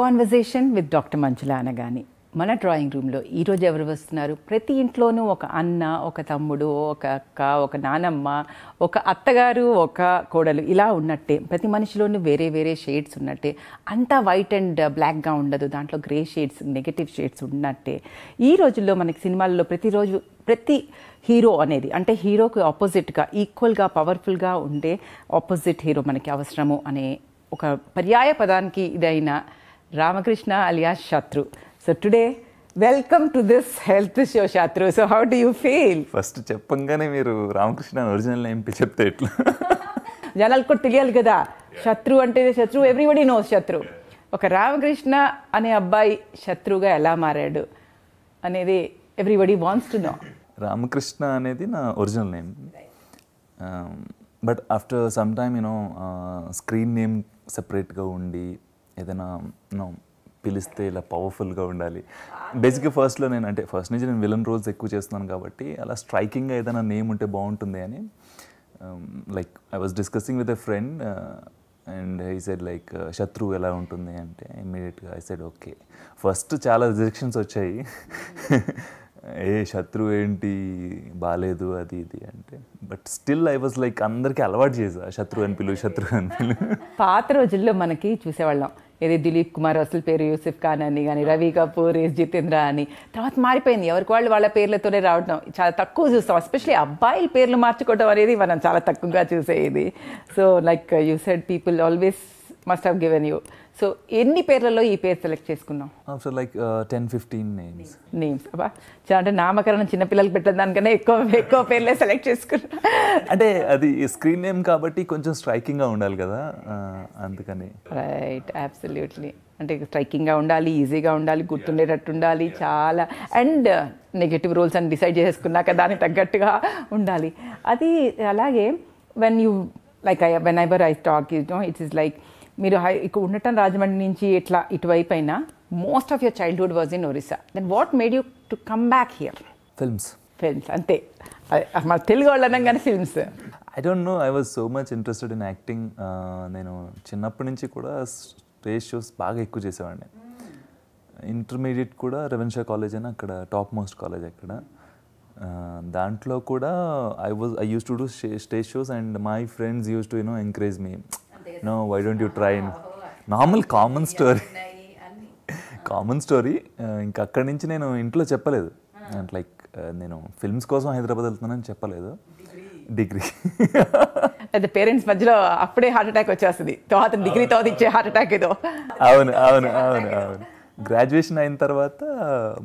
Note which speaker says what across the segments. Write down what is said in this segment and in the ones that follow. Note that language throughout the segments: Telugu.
Speaker 1: Conversation with doctor Manjula Anagani మన డ్రాయింగ్ రూమ్లో ఈరోజు ఎవరు వస్తున్నారు ప్రతి ఇంట్లోనూ ఒక అన్న ఒక తమ్ముడు ఒక అక్క ఒక నానమ్మ ఒక అత్తగారు ఒక కోడలు ఇలా ఉన్నట్టే ప్రతి మనిషిలోనూ వేరే వేరే షేడ్స్ ఉన్నట్టే అంతా వైట్ అండ్ బ్లాక్గా ఉండదు దాంట్లో గ్రే షేడ్స్ నెగిటివ్ షేడ్స్ ఉన్నట్టే ఈ రోజుల్లో మనకి సినిమాల్లో ప్రతిరోజు ప్రతి హీరో అనేది అంటే హీరోకి ఆపోజిట్గా ఈక్వల్గా పవర్ఫుల్గా ఉండే ఆపోజిట్ హీరో మనకి అవసరము అనే ఒక పర్యాయ పదానికి ఇదైన Ramakrishna alias Shatru so today welcome to this health show Shatru so how do you feel first
Speaker 2: చెప్పంగానే మీరు రామకృష్ణ ఒరిజినల్ నేమ్ చెప్తే ఎట్లా
Speaker 1: జనాలకు కూడా తెలియాలి కదా శత్రు అంటే శత్రు ఎవ్రీబడి నో శత్రు ఒక రామకృష్ణ అనే అబ్బాయి శత్రువుగా ఎలా మారాడు అనేది everybody wants to know
Speaker 2: Ramakrishna అనేది నా original name but after some time you know screen name సెపరేట్గా ఉండి ఏదైనా నో పిలిస్తే ఇలా పవర్ఫుల్గా ఉండాలి బేసిక్గా ఫస్ట్లో నేను అంటే ఫస్ట్ నుంచి నేను విలన్ రోల్స్ ఎక్కువ చేస్తున్నాను కాబట్టి అలా స్ట్రైకింగ్గా ఏదైనా నేమ్ ఉంటే బాగుంటుంది అని like I was discussing with a friend and I said like శత్రువు ఎలా ఉంటుంది అంటే ఇమీడియట్గా ఐ సైడ్ ఓకే ఫస్ట్ చాలా రిజెక్షన్స్ వచ్చాయి ఏ శత్రువు ఏంటి బాగాలేదు అది ఇది అంటే but still I was like అందరికీ అలవాటు చేసా శత్రువు అని పిలు శత్రువు అని
Speaker 1: పిలువు పాత రోజుల్లో మనకి చూసేవాళ్ళం ఇది దిలీప్ కుమార్ అసలు పేరు యూసిఫ్ ఖాన్ అని కానీ రవి కపూర్ ఎస్ జితేంద్ర అని తర్వాత మారిపోయింది ఎవరికి వాళ్ళు వాళ్ళ పేర్లతోనే రావడం చాలా తక్కువ చూస్తాం ఎస్పెషలీ అబ్బాయిల పేర్లు మార్చుకోవడం అనేది మనం చాలా తక్కువగా చూసేది so like you said people always must have given you so ఎన్ని పేర్లలో ఈ పేరు సెలెక్ట్ చేసుకున్నాం so like ten fifteen names names అబ్బా అంటే నామకరణం చిన్నపిల్లలు పెట్టిన దానికన్నా ఎక్కువ ఎక్కువ పేర్లే సెలెక్ట్ చేసుకున్నా
Speaker 2: అంటే అది స్క్రీన్ నేమ్ కాబట్టి కొంచెం స్ట్రైకింగ్గా ఉండాలి కదా uh, అందుకని
Speaker 1: రైట్ అబ్సల్యూట్లీ అంటే స్ట్రైకింగ్గా ఉండాలి ఈజీగా ఉండాలి గుర్తుండేటట్టు ఉండాలి చాలా అండ్ నెగిటివ్ రోల్స్ అని డిసైడ్ చేసుకున్నాక దానికి తగ్గట్టుగా ఉండాలి అది అలాగే when you like I when I ever I talk you know it's is like మీరు హై ఇక్కడ ఉండటం రాజమండ్రి నుంచి ఇట్లా ఇటువైపు అయినా most of your childhood was in Orissa then what made you to come back here films films అంతే మన తెలుగు వాళ్ళు అనగానే films
Speaker 2: I don't know I was so much interested in acting నేను చిన్నప్పటి నుంచి కూడా స్టేజ్ షోస్ బాగా ఎక్కువ చేసేవాడిని ఇంటర్మీడియట్ కూడా రెవెన్షా కాలేజ్ అని అక్కడ టాప్ మోస్ట్ కాలేజ్ అక్కడ దాంట్లో కూడా I was I use to do stage shows and my friends use to you know encourage me know why don't you try normal common story common story ఇంకా అక్కడి నుంచి నేను ఇంట్లో చెప్పలేదు అండ్ hmm. లైక్ uh, నేను ఫిల్మ్స్ కోసం హైదరాబాద్ వెళ్తున్నానని చెప్పలేదు డిగ్రీ
Speaker 1: అయితే పేరెంట్స్ మధ్యలో అప్పుడే హార్ట్ అటాక్ వచ్చేస్తుంది తర్వాత డిగ్రీ తర్వాత ఇచ్చే హార్ట్ అటాక్ ఏదో
Speaker 2: అవును అవును అవును అవును గ్రాడ్యుయేషన్ అయిన తర్వాత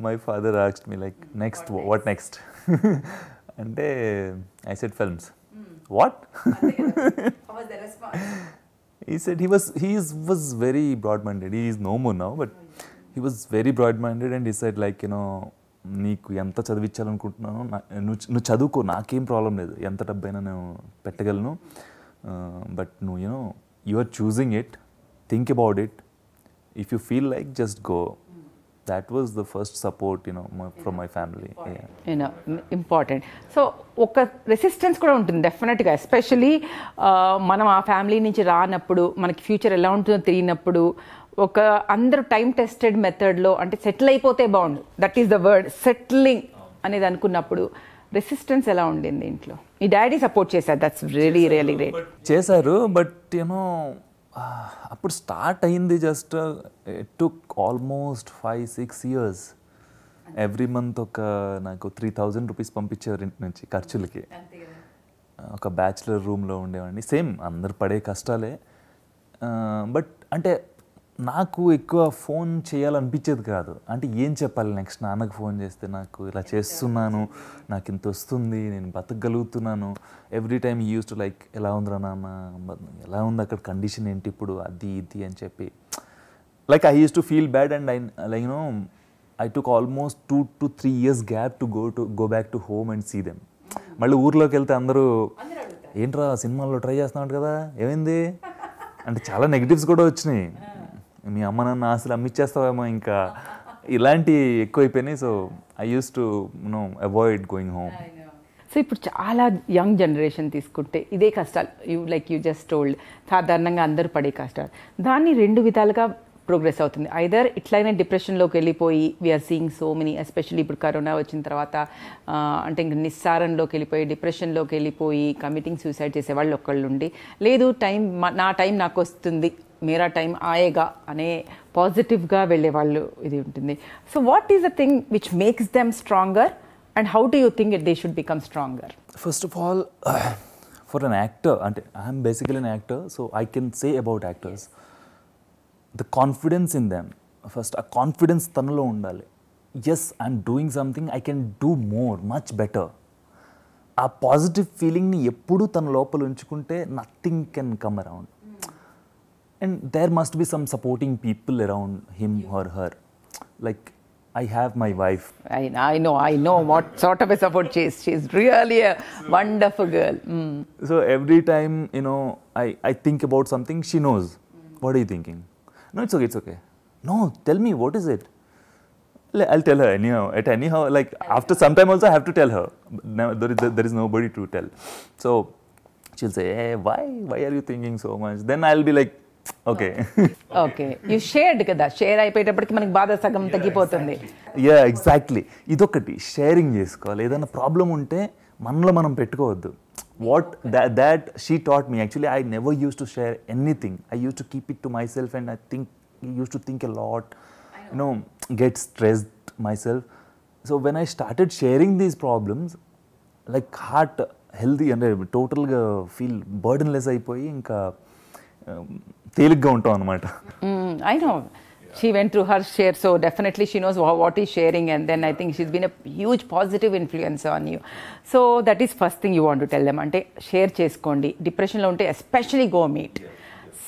Speaker 2: మై ఫాదర్ ఆక్స్ట్ me like next what next అంటే I said films what he said he was he is, was very broad-minded. He is no more now, but he was very broad-minded, and he said like you know నీకు ఎంత చదివించాలనుకుంటున్నానో నువ్వు నువ్వు చదువుకో నాకేం ప్రాబ్లం లేదు ఎంత డబ్బైనా నేను పెట్టగలను బట్ నువ్వు you know you are choosing it think about it if you feel like just go that was the first support you know from my family
Speaker 1: you know important so ఒక రెసిస్టెన్స్ కూడా ఉంటుంది డెఫినెట్గా ఎస్పెషలీ uh, మనం ఆ ఫ్యామిలీ నుంచి రానప్పుడు మనకి ఫ్యూచర్ ఎలా ఉంటుందో తెలియనప్పుడు ఒక అందరూ టైం టెస్టెడ్ మెథడ్లో అంటే సెటిల్ అయిపోతే బాగుండు that is the word settling అనేది అనుకున్నప్పుడు రెసిస్టెన్స్ ఎలా ఉండింది ఇంట్లో ఈ డాడీ సపోర్ట్ చేశారు దట్స్ రియలీ రియలీ గ్రేట్
Speaker 2: చేశారు బట్ యూనో అప్పుడు స్టార్ట్ అయింది just it took almost five six years every month ఒక నాకు త్రీ థౌజండ్ రూపీస్ పంపించేవారు ఇంటి నుంచి ఖర్చులకి ఒక బ్యాచిలర్ రూమ్లో ఉండేవాడిని సేమ్ అందరు పడే కష్టాలే బట్ అంటే నాకు ఎక్కువ ఫోన్ చేయాలనిపించేది కాదు అంటే ఏం చెప్పాలి నెక్స్ట్ నాన్నకు ఫోన్ చేస్తే నాకు ఇలా చేస్తున్నాను నాకు ఇంత వస్తుంది నేను బతకగలుగుతున్నాను every time use to like ఎలా ఉందిరా నాన్న ఎలా ఉంది అక్కడ కండిషన్ ఏంటి ఇప్పుడు అది ఇది అని చెప్పి like I use to feel bad and I like no I took almost two to three years gap to go to go back to home and see them మళ్ళీ ఊర్లోకి వెళ్తే అందరూ ఏంట్రా సినిమాల్లో ట్రై చేస్తున్నాడు కదా ఏమైంది అంటే చాలా నెగిటివ్స్ కూడా వచ్చినాయి మీ అమ్మ నాన్న ఆశలు అమ్మిచ్చేస్తావేమో ఇంకా ఇలాంటి ఎక్కువైపోయినాయి so I use to no avoid going home
Speaker 1: so ఇప్పుడు చాలా యంగ్ జనరేషన్ తీసుకుంటే ఇదే కష్టాలు you like you just told సాధారణంగా అందరూ పడే కష్టాలు దాన్ని రెండు విధాలుగా ప్రోగ్రెస్ అవుతుంది ఐదర్ ఇట్లయినా డిప్రెషన్లోకి వెళ్ళిపోయి we are seeing so many especially ఇప్పుడు కరోనా వచ్చిన తర్వాత అంటే ఇంక నిస్సారంలోకి వెళ్ళిపోయి డిప్రెషన్లోకి వెళ్ళిపోయి కమిటింగ్ సూసైడ్ చేసే వాళ్ళు ఒకళ్ళు ఉండి లేదు టైం నా టైం నాకు వస్తుంది మేరా టైం ఆయేగా అనే పాజిటివ్గా వెళ్ళే వాళ్ళు ఇది ఉంటుంది so what is the thing which makes them stronger and how to you think it they should become stronger first of all
Speaker 2: for an actor అంటే I'm basical an actor so I can say about actors the confidence in them first ఆ కాన్ఫిడెన్స్ తనలో ఉండాలి yes I'm doing something I can do more much better ఆ పాజిటివ్ ఫీలింగ్ని ఎప్పుడూ తన లోపల ఉంచుకుంటే nothing can come around and there must be some supporting people around him or her. Like, I have my wife.
Speaker 1: I, I know, I know what sort of a support she is. She's really a so, wonderful girl. Mm.
Speaker 2: So every time, you know, I, I think about something, she knows. Mm. What are you thinking? No, it's okay, it's okay. No, tell me, what is it? I'll tell her anyhow. At anyhow, like after some time also, I have to tell her. Now, there, is, there is nobody to tell. So she'll say, hey, eh, why? Why are you thinking so much? Then I'll be like, okay
Speaker 1: okay you shared కదా షేర్ అయిపోయేటప్పటికి మనకి బాధ సగం తగ్గిపోతుంది
Speaker 2: యా ఎగ్జాక్ట్లీ ఇదొకటి షేరింగ్ చేసుకోవాలి ఏదైనా ప్రాబ్లం ఉంటే మనలో మనం పెట్టుకోవద్దు what that she taught me actually I never use to share anything I use to keep it to myself and I think use to think a lot you know get stressed myself so when I started sharing these problems like heart healthy అంటే టోటల్గా ఫీల్ బర్డన్లెస్ లెస్ అయిపోయి ఇంకా um, తేలిగ్గా ఉంటాం అనమాట
Speaker 1: I know she went through her share so definitely she knows what ఈ sharing and then I think she's been a huge positive influence on you so that is first thing you want to tell them అంటే షేర్ చేసుకోండి డిప్రెషన్లో ఉంటే especially go meet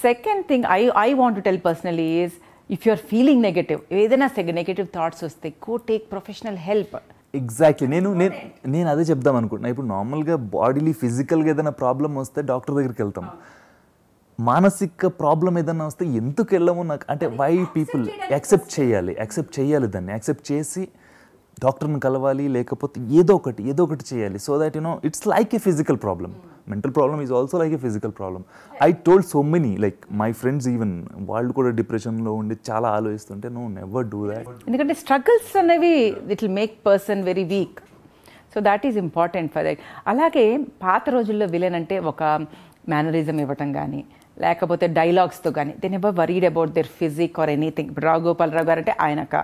Speaker 1: second thing I I want to tell personally is if you are feeling negative ఏదైనా నెగటివ్ థాట్స్ వస్తే go take professional help
Speaker 2: exactly నేను నేను నేను అదే చెప్దాం అనుకుంటున్నా ఇప్పుడు నార్మల్గా బాడీలీ ఫిజికల్గా ఏదైనా ప్రాబ్లం వస్తే డాక్టర్ దగ్గరికి వెళ్తాం మానసిక ప్రాబ్లం ఏదన్నా వస్తే ఎందుకు వెళ్ళము నాకు అంటే వై పీపుల్ యాక్సెప్ట్ చేయాలి యాక్సెప్ట్ చేయాలి దాన్ని యాక్సెప్ట్ చేసి డాక్టర్ని కలవాలి లేకపోతే ఏదో ఒకటి ఏదో ఒకటి చేయాలి so that no it's like a physical problem mental problem is also like a physical problem I told so many like my friends even వాళ్ళు కూడా డిప్రెషన్లో ఉండి చాలా ఆలోచిస్తుంటే నో నెవర్ డూ దాట్
Speaker 1: ఎందుకంటే స్ట్రగుల్స్ అనేవి it will make person very weak so that is important for that అలాగే పాత రోజుల్లో విలన్ అంటే ఒక మేనరిజం ఇవ్వటం కానీ లేకపోతే డైలాగ్స్తో కానీ then ever worried about their physique or anything ఇప్పుడు రావు గోపాలరావు గారు అంటే ఆయనక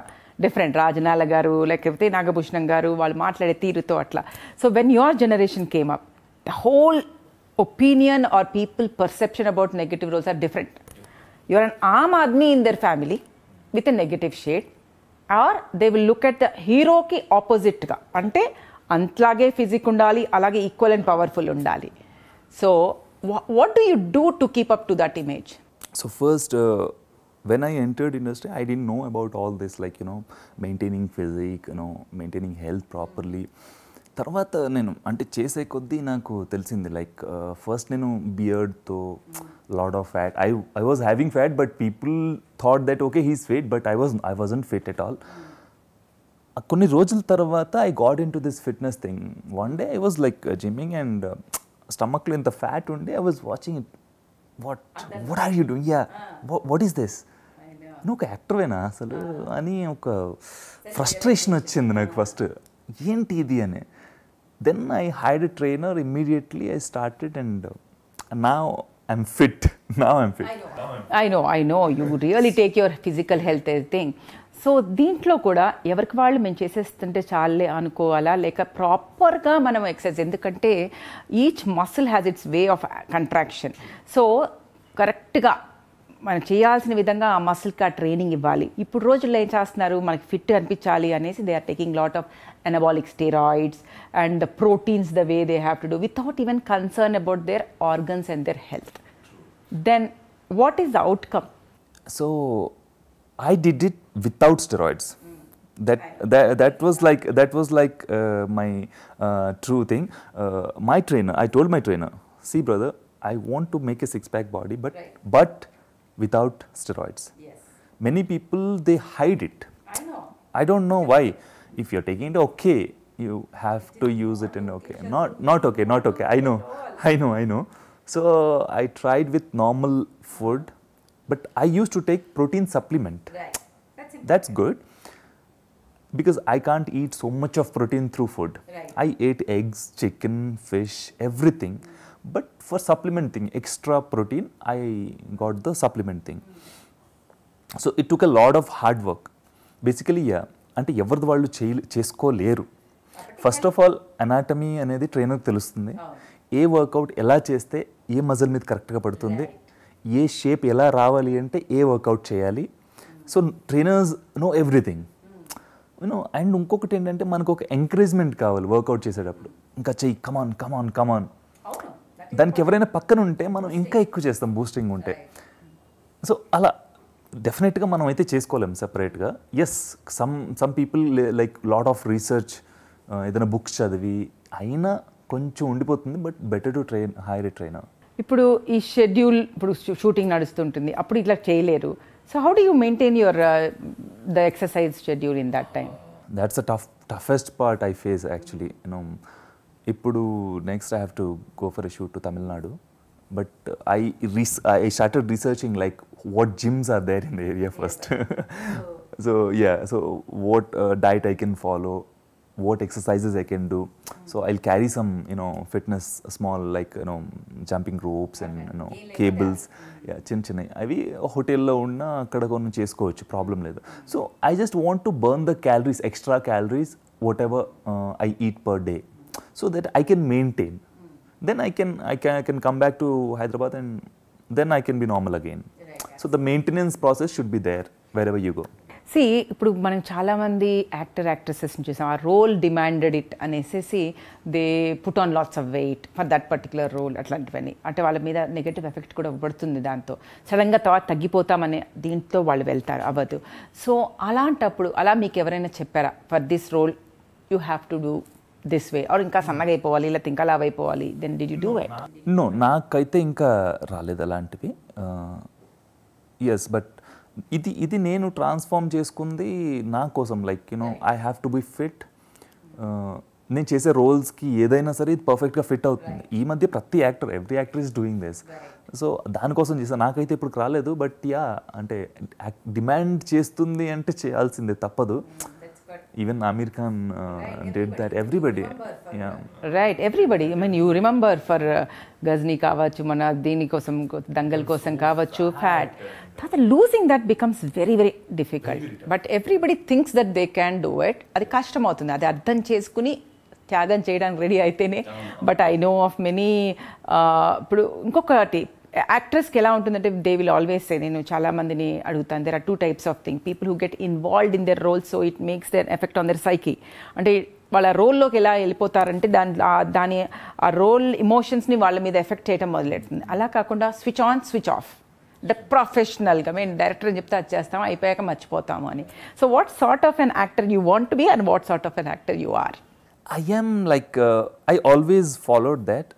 Speaker 1: డిఫరెంట్ రాజనాల గారు లేకపోతే నాగభూషణం గారు వాళ్ళు మాట్లాడే తీరుతో అట్లా so when your generation came up the whole opinion or people perception about negative roles are different your an aam aadmi in their family with a negative shade or they will look at the హీరోకి ఆపోజిట్గా అంటే అంట్లాగే ఫిజిక్ ఉండాలి అలాగే ఈక్వల్ అండ్ పవర్ఫుల్ ఉండాలి so Wh- what do you do to keep up to that image?
Speaker 2: So first, uh, when I entered industry, I didn't know about all this, like you know, maintaining physique, you know, maintaining health properly. తర్వాత నేను అంటే చేసే కొద్దీ నాకు తెలిసింది లైక్ ఫస్ట్ నేను బియర్డ్తో lot of fat I I was having fat but people thought that okay he's fit but I was I wasn't fit at all కొన్ని రోజుల తర్వాత I got in to this fitness thing one day I was like gymming and స్టమక్లో ఇంత ఫ్యాట్ ఉండి I was watching it what what are you doing yeah what is this నువ్వు ఒక యాక్టర్వేనా అసలు అని ఒక ఫ్రస్ట్రేషన్ వచ్చింది నాకు ఫస్ట్ ఏంటి ఇది అని then I hired
Speaker 1: trainer immediately I started and నా ఐమ్ ఫిట్ నా I'm fit I know I know you really take your physical health physical so దీంట్లో కూడా ఎవరికి వాళ్ళు మేము చేసేస్తుంటే చాలే అనుకోవాలా లేక ప్రాపర్గా మనం ఎక్సర్సైజ్ ఎందుకంటే each muscle has its way of contraction so కరెక్ట్గా మనం చేయాల్సిన విధంగా ఆ మసిల్కి ఆ ట్రైనింగ్ ఇవ్వాలి ఇప్పుడు రోజుల్లో ఏం చేస్తున్నారు మనకి ఫిట్ అనిపించాలి అనేసి they are taking lot of anabolic steroids and the proteins the way they have to do without even concern about their organs and their health then what is the outcome
Speaker 2: so I did it without steroids. Mm. That, that that was like that was like uh, my uh, true thing. Uh, my trainer, I told my trainer, see brother, I want to make a six pack body, but right. but without steroids. Yes. Many people they hide it. I know. I don't know why. If you're taking it, okay, you have to use it and okay, not not okay, not okay. I know, I know, I know. So I tried with normal food but I used to take protein supplement.
Speaker 1: Right. That's, important. That's
Speaker 2: good because I can't eat so much of protein through food. Right. I ate eggs, chicken, fish, everything. Mm. But for supplement thing, extra protein, I got the supplement thing. Mm. So it took a lot of hard work. Basically అంటే ఎవరిది వాళ్ళు చేయ చేసుకోలేరు ఫస్ట్ ఆఫ్ ఆల్ అనాటమీ అనేది ట్రైనర్కి తెలుస్తుంది ఏ వర్కౌట్ ఎలా చేస్తే ఏ మజిల్ మీద కరెక్ట్గా పడుతుంది ఏ షేప్ ఎలా రావాలి అంటే ఏ వర్కౌట్ చేయాలి so trainers know everything you know and ఇంకొకటి ఏంటంటే మనకు ఒక ఎంకరేజ్మెంట్ కావాలి వర్కౌట్ చేసేటప్పుడు ఇంకా చెయ్యి కమాన్ కమాన్ కమాన్ దానికి ఎవరైనా పక్కన ఉంటే మనం ఇంకా ఎక్కువ చేస్తాం బూస్టింగ్ ఉంటే సో అలా డెఫినెట్గా మనం అయితే చేసుకోలేం సపరేట్గా yes some some people like lot of research ఏదైనా బుక్స్ చదివి అయినా కొంచెం ఉండిపోతుంది but better to train hire trainer
Speaker 1: ఇప్పుడు ఈ షెడ్యూల్ ఇప్పుడు షూటింగ్ నడుస్తుంటుంది అప్పుడు ఇట్లా చేయలేరు so how do you maintain your the exercise schedule in that time
Speaker 2: that's the tough toughest part I face actually you know ఇప్పుడు next I have to go for shoot to Tamil Nadu but I రీస్ I started researching like what gyms are there in the area first so yeah so what diet I can follow what exercises I can do. So I'll carry some, you know, fitness, small like, you know, jumping ropes and, you know, cables. Yeah, chin chin. I hotel problem. So I just want to burn the calories, extra calories, whatever uh, I eat per day. So that I can maintain. Then I can, I can, I can come back to Hyderabad and then I can be normal again. So the maintenance process should be there wherever you go.
Speaker 1: See ఇప్పుడు మనం చాలామంది యాక్టర్ యాక్ట్రసెస్ని చూసాం ఆ రోల్ డిమాండెడ్ ఇట్ అనేసి they put on lots of weight for that particular role అట్లాంటివన్నీ అంటే వాళ్ళ మీద నెగటివ్ ఎఫెక్ట్ కూడా పడుతుంది దాంతో సడన్గా తర్వాత తగ్గిపోతామనే దీంట్లో వాళ్ళు వెళ్తారు అవ్వదు సో అలాంటప్పుడు అలా మీకు ఎవరైనా చెప్పారా for this role you have to do this way or ఇంకా సన్నగా అయిపోవాలి ఇలా ఇంకా లావ్ అయిపోవాలి then did you do it
Speaker 2: no నాకైతే ఇంకా రాలేదు అలాంటివి ఎస్ uh, బట్ ఇది ఇది నేను ట్రాన్స్ఫార్మ్ చేసుకుంది నా కోసం like you know I have to be fit నేను చేసే రోల్స్కి ఏదైనా సరే ఇది పర్ఫెక్ట్గా ఫిట్ అవుతుంది ఈ మధ్య ప్రతి actor every actor is doing this so దానికోసం చేస్తాను నాకైతే ఇప్పుడు రాలేదు బట్ యా అంటే డిమాండ్ చేస్తుంది అంటే చేయాల్సిందే తప్పదు even Aamir Khan did that everybody
Speaker 1: right everybody I mean you remember for Ghajini కావచ్చు మన దీనికోసం దంగల్ కోసం కావచ్చు ఫ్యాట్ ah, తర్వాత losing that becomes very very difficult but everybody thinks that they can do it అది కష్టం అవుతుంది అది అర్థం చేసుకుని త్యాగం చేయడానికి రెడీ అయితేనే but I know of many ఇప్పుడు ఇంకొకటి యాక్ట్రెస్కి ఎలా ఉంటుందంటే దే విల్ ఆల్వేస్ సే నేను చాలా మందిని అడుగుతాను there are two types of thing people who get involved in their role so it makes their effect on their psyche అంటే వాళ్ళ రోల్లోకి ఎలా వెళ్ళిపోతారంటే దాని దాని ఆ రోల్ ఇమోషన్స్ని వాళ్ళ మీద ఎఫెక్ట్ చేయడం మొదలెడుతుంది అలా కాకుండా స్విచ్ ఆన్ స్విచ్ ఆఫ్ ప్రొఫెషనల్గా మేము డైరెక్టర్ అని చెప్తే అది చేస్తాం అయిపోయాక మర్చిపోతాము అని so what sort of an actor you want be and what sort of an actor you are
Speaker 2: I am like I always followed that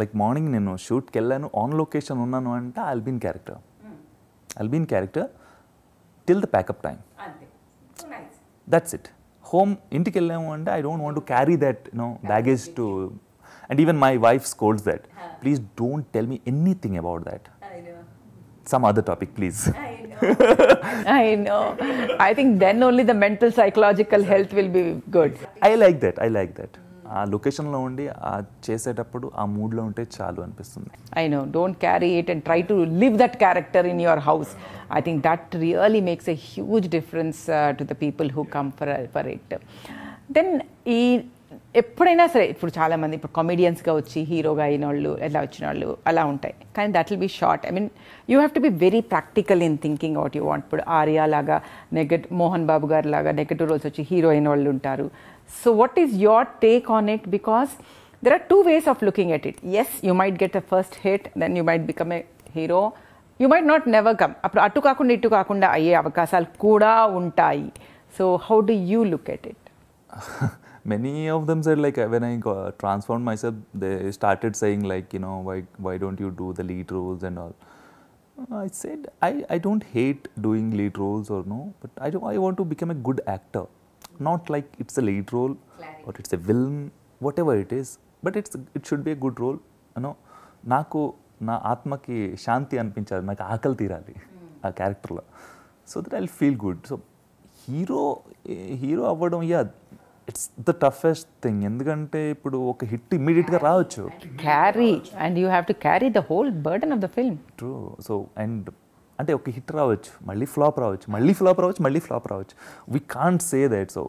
Speaker 2: like morning నేను షూట్కి వెళ్ళాను ఆన్ లొకేషన్ ఉన్నాను అంటే Albin character Albin character till the pack up time that's it home ఇంటికి వెళ్ళాము అంటే I don't want to carry that no baggage to and even my wife scolds that please don't tell me anything about that some other topic, please. I know.
Speaker 1: I know. I think then only the mental psychological health will be
Speaker 2: good. I like that. I like that. ఆ లొకేషన్లో ఉండి ఆ చేసేటప్పుడు ఆ మూడ్లో ఉంటే చాలు అనిపిస్తుంది
Speaker 1: I know don't carry it and try to live that character in your house I think that really makes a huge difference to the people who come for for it then ఈ ఎప్పుడైనా సరే ఇప్పుడు చాలామంది ఇప్పుడు కామెడియన్స్గా వచ్చి హీరోగా అయిన వాళ్ళు ఎలా వచ్చిన వాళ్ళు అలా ఉంటాయి కానీ that will be short I mean you have to be very practical in thinking out you want ఇప్పుడు ఆర్యా లాగా నెగటివ్ మోహన్ బాబు గారు లాగా నెగటివ్ రోల్స్ వచ్చి హీరో అయిన వాళ్ళు ఉంటారు so what is your take on it because there are two ways of looking at it as you might get a first hit then you might become a hero you might not never come అప్పుడు అటు కాకుండా ఇటు కాకుండా అయ్యే అవకాశాలు కూడా ఉంటాయి so how do you look at it
Speaker 2: many of them said like when I got, transformed myself, they started saying like, you know, why, why don't you do the lead roles and all. I said I, I don't hate doing lead roles or no, but I, do, I want to become a good actor. Not like it's a lead role Clarity. or it's a villain, whatever it is, but it's it should be a good role. You know, నాకు నా ఆత్మకి శాంతి అనిపించాలి నాకు ఆకలి తీరాలి hmm. ఆ క్యారెక్టర్లో so that I feel good so hero hero అవ్వడం yeah it's the toughest thing ఎందుకంటే ఇప్పుడు ఒక హిట్ ఇమీడియట్ గా రావచ్చు
Speaker 1: carry and you have to carry the whole burden of the film
Speaker 2: true so and అంటే ఒక హిట్ రావచ్చు మళ్ళీ ఫ్లాప్ రావచ్చు మళ్ళీ ఫ్లాప్ రావచ్చు మళ్ళీ ఫ్లాప్ రావచ్చు we can't say that so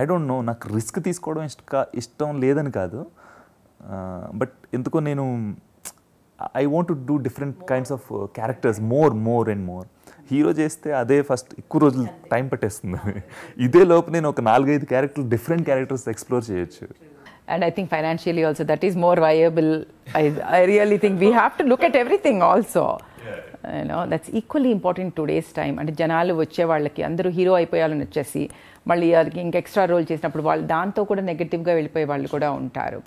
Speaker 2: I don't know నాకు రిస్క్ తీసుకోవడం ఇష్ట ఇష్టం లేదని కాదు బట్ ఎందుకో నేను I want to do different kinds of characters more more and more hero చేస్తే అదే ఫస్ట్ ఎక్కువ రోజులు టైం పట్టేస్తుంది ఇదే లోపు నేను ఒక నాలుగైదు క్యారెక్టర్ డిఫరెంట్ క్యారెక్టర్స్ ఎక్స్ప్లోర్ చేయొచ్చు
Speaker 1: and I think financially also that is more viable I I really think we have to look at everything also you know that's equally important today's time అంటే జనాలు వచ్చే వాళ్ళకి అందరూ హీరో అయిపోయాలని వచ్చేసి మళ్ళీ వాళ్ళకి ఇంకా ఎక్స్ట్రా రోల్ చేసినప్పుడు వాళ్ళు దాంతో కూడా నెగిటివ్గా వెళ్ళిపోయే వాళ్ళు కూడా ఉంటారు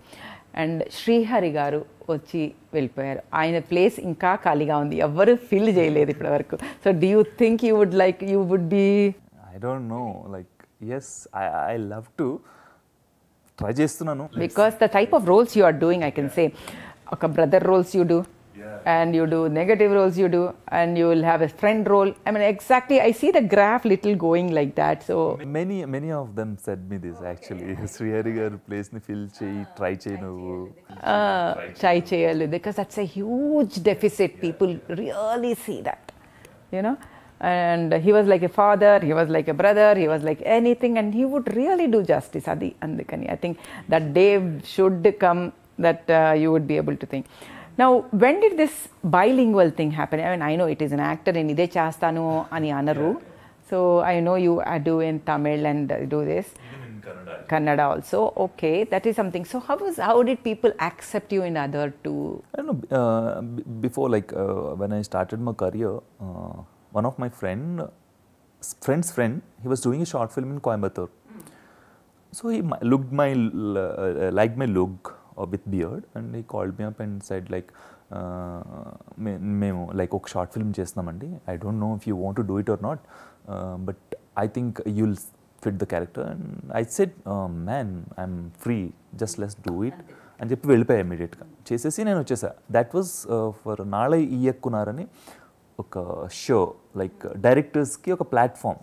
Speaker 1: అండ్ శ్రీహరి గారు వచ్చి వెళ్ళిపోయారు ఆయన ప్లేస్ ఇంకా ఖాళీగా ఉంది ఎవ్వరు ఫిల్ చేయలేదు ఇప్పటి వరకు so did you think you would like you would be I don't know like yes I love to try చేస్తున్నాను because the type of roles you are doing I can say ఒక brother roles you do Yeah. And you do negative roles, you do, and you will have a friend role. I mean, exactly. I see the graph little going like that. So many,
Speaker 2: many of them said me this actually. Sriharigar place ni feel chey try chey no.
Speaker 1: Try chey because that's a huge deficit. People really see that, you know. And he was like a father, he was like a brother, he was like anything, and he would really do justice. Adi Andikani. I think that day should come that uh, you would be able to think. Now, when did this bilingual thing happen? I mean, I know it is an actor in Ide Chastanu Ani So I know you do in Tamil and do this. Even in Kannada. Kannada also. Okay, that is something. So how was how did people accept you in other two? I
Speaker 2: don't know. Uh, before like uh, when I started my career, uh, one of my friend, friend's friend, he was doing a short film in Coimbatore. Hmm. So he looked my liked my look a with beard and he called me up and said like uh, మేము లైక్ ఒక షార్ట్ ఫిల్మ్ చేస్తున్నామండి I don't know if you want to do it or not but I think you will fit the character and I said man I'm free just let's do it అని చెప్పి వెళ్ళిపోయా ఇమీడియట్గా చేసేసి నేను వచ్చేసా దాట్ వాజ్ ఫర్ నాళై ఈ ఎక్కున్నారని ఒక షో లైక్ డైరెక్టర్స్ కి ఒక platform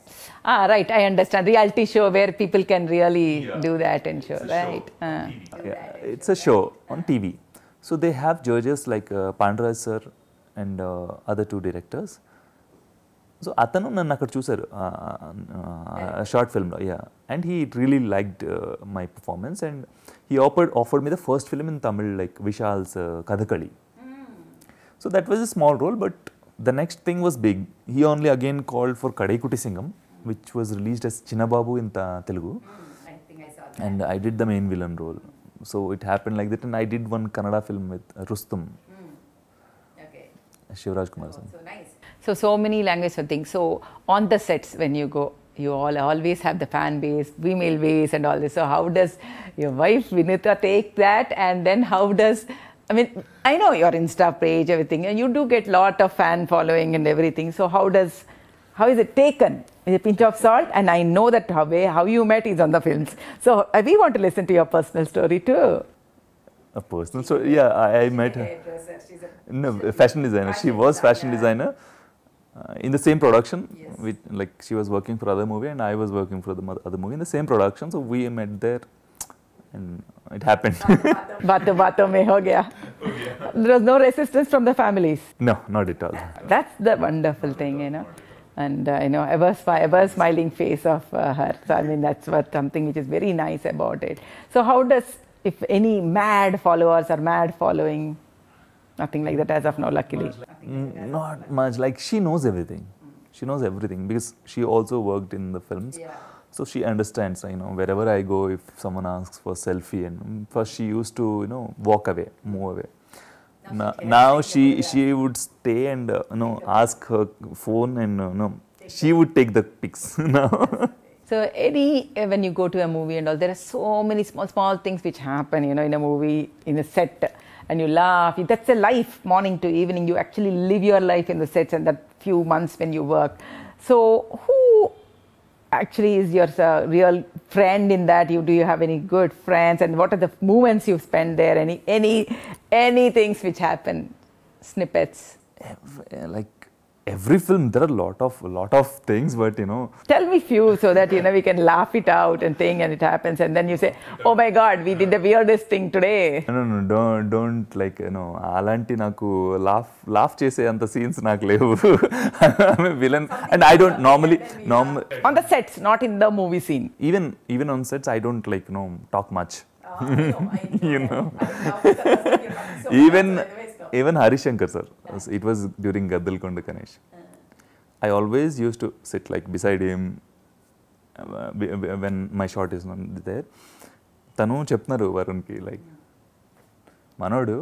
Speaker 1: right I understand reality show where people can really do that and show right
Speaker 2: it's a show on TV so they have judges like Pandiraj sir and other two directors so అతను నన్ను అక్కడ చూశారు షార్ట్ ఫిల్మ్లో yeah and he really liked my performance and he offered offered me the first film in Tamil like Vishal's Kathakali so that was a small role but the next thing was big. He only again called for Kadaikuti Singam, which was released as Chinababu in Telugu. Hmm, I think I saw that. And I did the main villain role. So it happened like that and I did one Kannada film with Rustum. Mm. Okay. Shivraj Kumar. Oh,
Speaker 1: so nice. So, so many languages and things. So on the sets when you go, you all always have the fan base, female base and all this. So how does your wife Vinitha take that and then how does I mean, I know your Insta page, everything, and you do get lot of fan following and everything. So how does, how is it taken? With a pinch of salt, and I know that how, how you met is on the films. So uh, we want to listen to your personal story too. A
Speaker 2: personal story? Yeah, I, I met her. A, no, fashion designer. she was fashion designer. Uh, in the same production, yes. like she was working for other movie and I was working for the other movie in the same production. So we met there, and it happened.
Speaker 1: Bato bato mein ho gaya. There was no resistance from the families.
Speaker 2: No, not at all.
Speaker 1: That's the wonderful thing, you know. And uh, you know, ever, ever smiling face of uh, her. So I mean, that's what something which is very nice about it. So how does, if any mad followers or mad following, nothing like that as of now, luckily.
Speaker 2: Mm, not much. Like she knows everything. She knows everything because she also worked in the films. Yeah. So she understands, you know, wherever I go, if someone asks for selfie, and first she used to, you know, walk away, move away. Now, she, now she, she would stay and, uh, you know, ask her phone and, uh, you know, she would take the pics now.
Speaker 1: So any eh, when you go to a movie and all, there are so many small small things which happen, you know, in a movie, in a set, and you laugh. That's a life, morning to evening. You actually live your life in the sets and that few months when you work. So who actually is your uh, real friend in that you do you have any good friends and what are the moments you spend there any any any things which happen snippets
Speaker 2: uh, like every film there are a lot of lot of things but you know
Speaker 1: tell me few so that you know we can laugh it out and thing and it happens and then you say oh my god we did the weirdest thing today
Speaker 2: no no don't don't like you know alanti naku laugh laugh chese anta scenes naku levu i'm a villain and i don't normally norm
Speaker 1: on the sets not in the movie scene
Speaker 2: even even on sets i don't like you know talk much ah, you know even even Harishankar sir it was during Gaddalakonda Ganesh I always used to sit like beside him when my short is there తను చెప్తున్నారు వరుణ్కి లైక్ మనోడు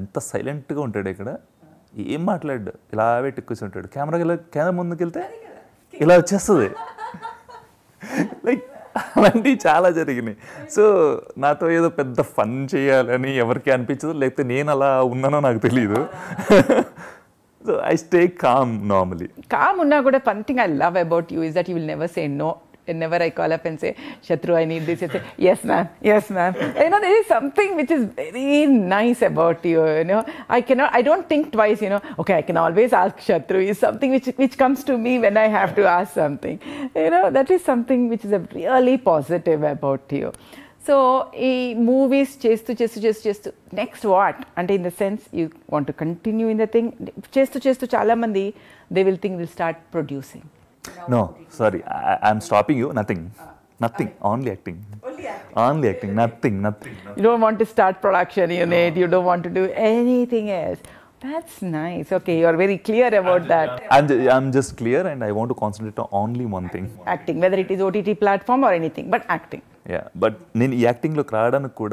Speaker 2: ఎంత సైలెంట్గా ఉంటాడు ఇక్కడ ఏం మాట్లాడు ఇలా పెట్టి కూర్చుంటాడు కెమెరాకి వెళ్ళి కెమెరా వెళ్తే ఇలా వచ్చేస్తుంది అలాంటివి చాలా జరిగినాయి సో నాతో ఏదో పెద్ద ఫన్ చేయాలని ఎవరికి అనిపించదు లేకపోతే నేను అలా ఉన్నానో నాకు తెలియదు so I stay calm normally
Speaker 1: calm ఉన్నా కూడా fun thing I love about you is that you'll never say no And whenever I call up and say, Shatru, I need this, I say, yes, ma'am, yes, ma'am. you know, there is something which is very nice about you, you know. I cannot, I don't think twice, you know, okay, I can always ask Shatru. Is something which, which comes to me when I have to ask something. You know, that is something which is really positive about you. So ఈ మూవీస్ చేస్తూ చేస్తూ చేస్తూ చేస్తూ నెక్స్ట్ వాట్ అంటే in the sense you want to continue in the thing చేస్తూ Mandi, they will think think will start producing.
Speaker 2: No, sorry. I, am stopping you. Nothing. Uh, nothing. Okay. Only acting. Only acting. Only acting. Nothing. Nothing.
Speaker 1: You don't want to start production unit. No. You don't want to do anything else. That's nice. Okay, you are very clear about I'm just, that.
Speaker 2: I'm just, I'm just clear and I want to concentrate on only one acting. thing.
Speaker 1: Acting, whether it is OTT platform or anything, but acting.
Speaker 2: Yeah, but నేను ఈ యాక్టింగ్లోకి రావడానికి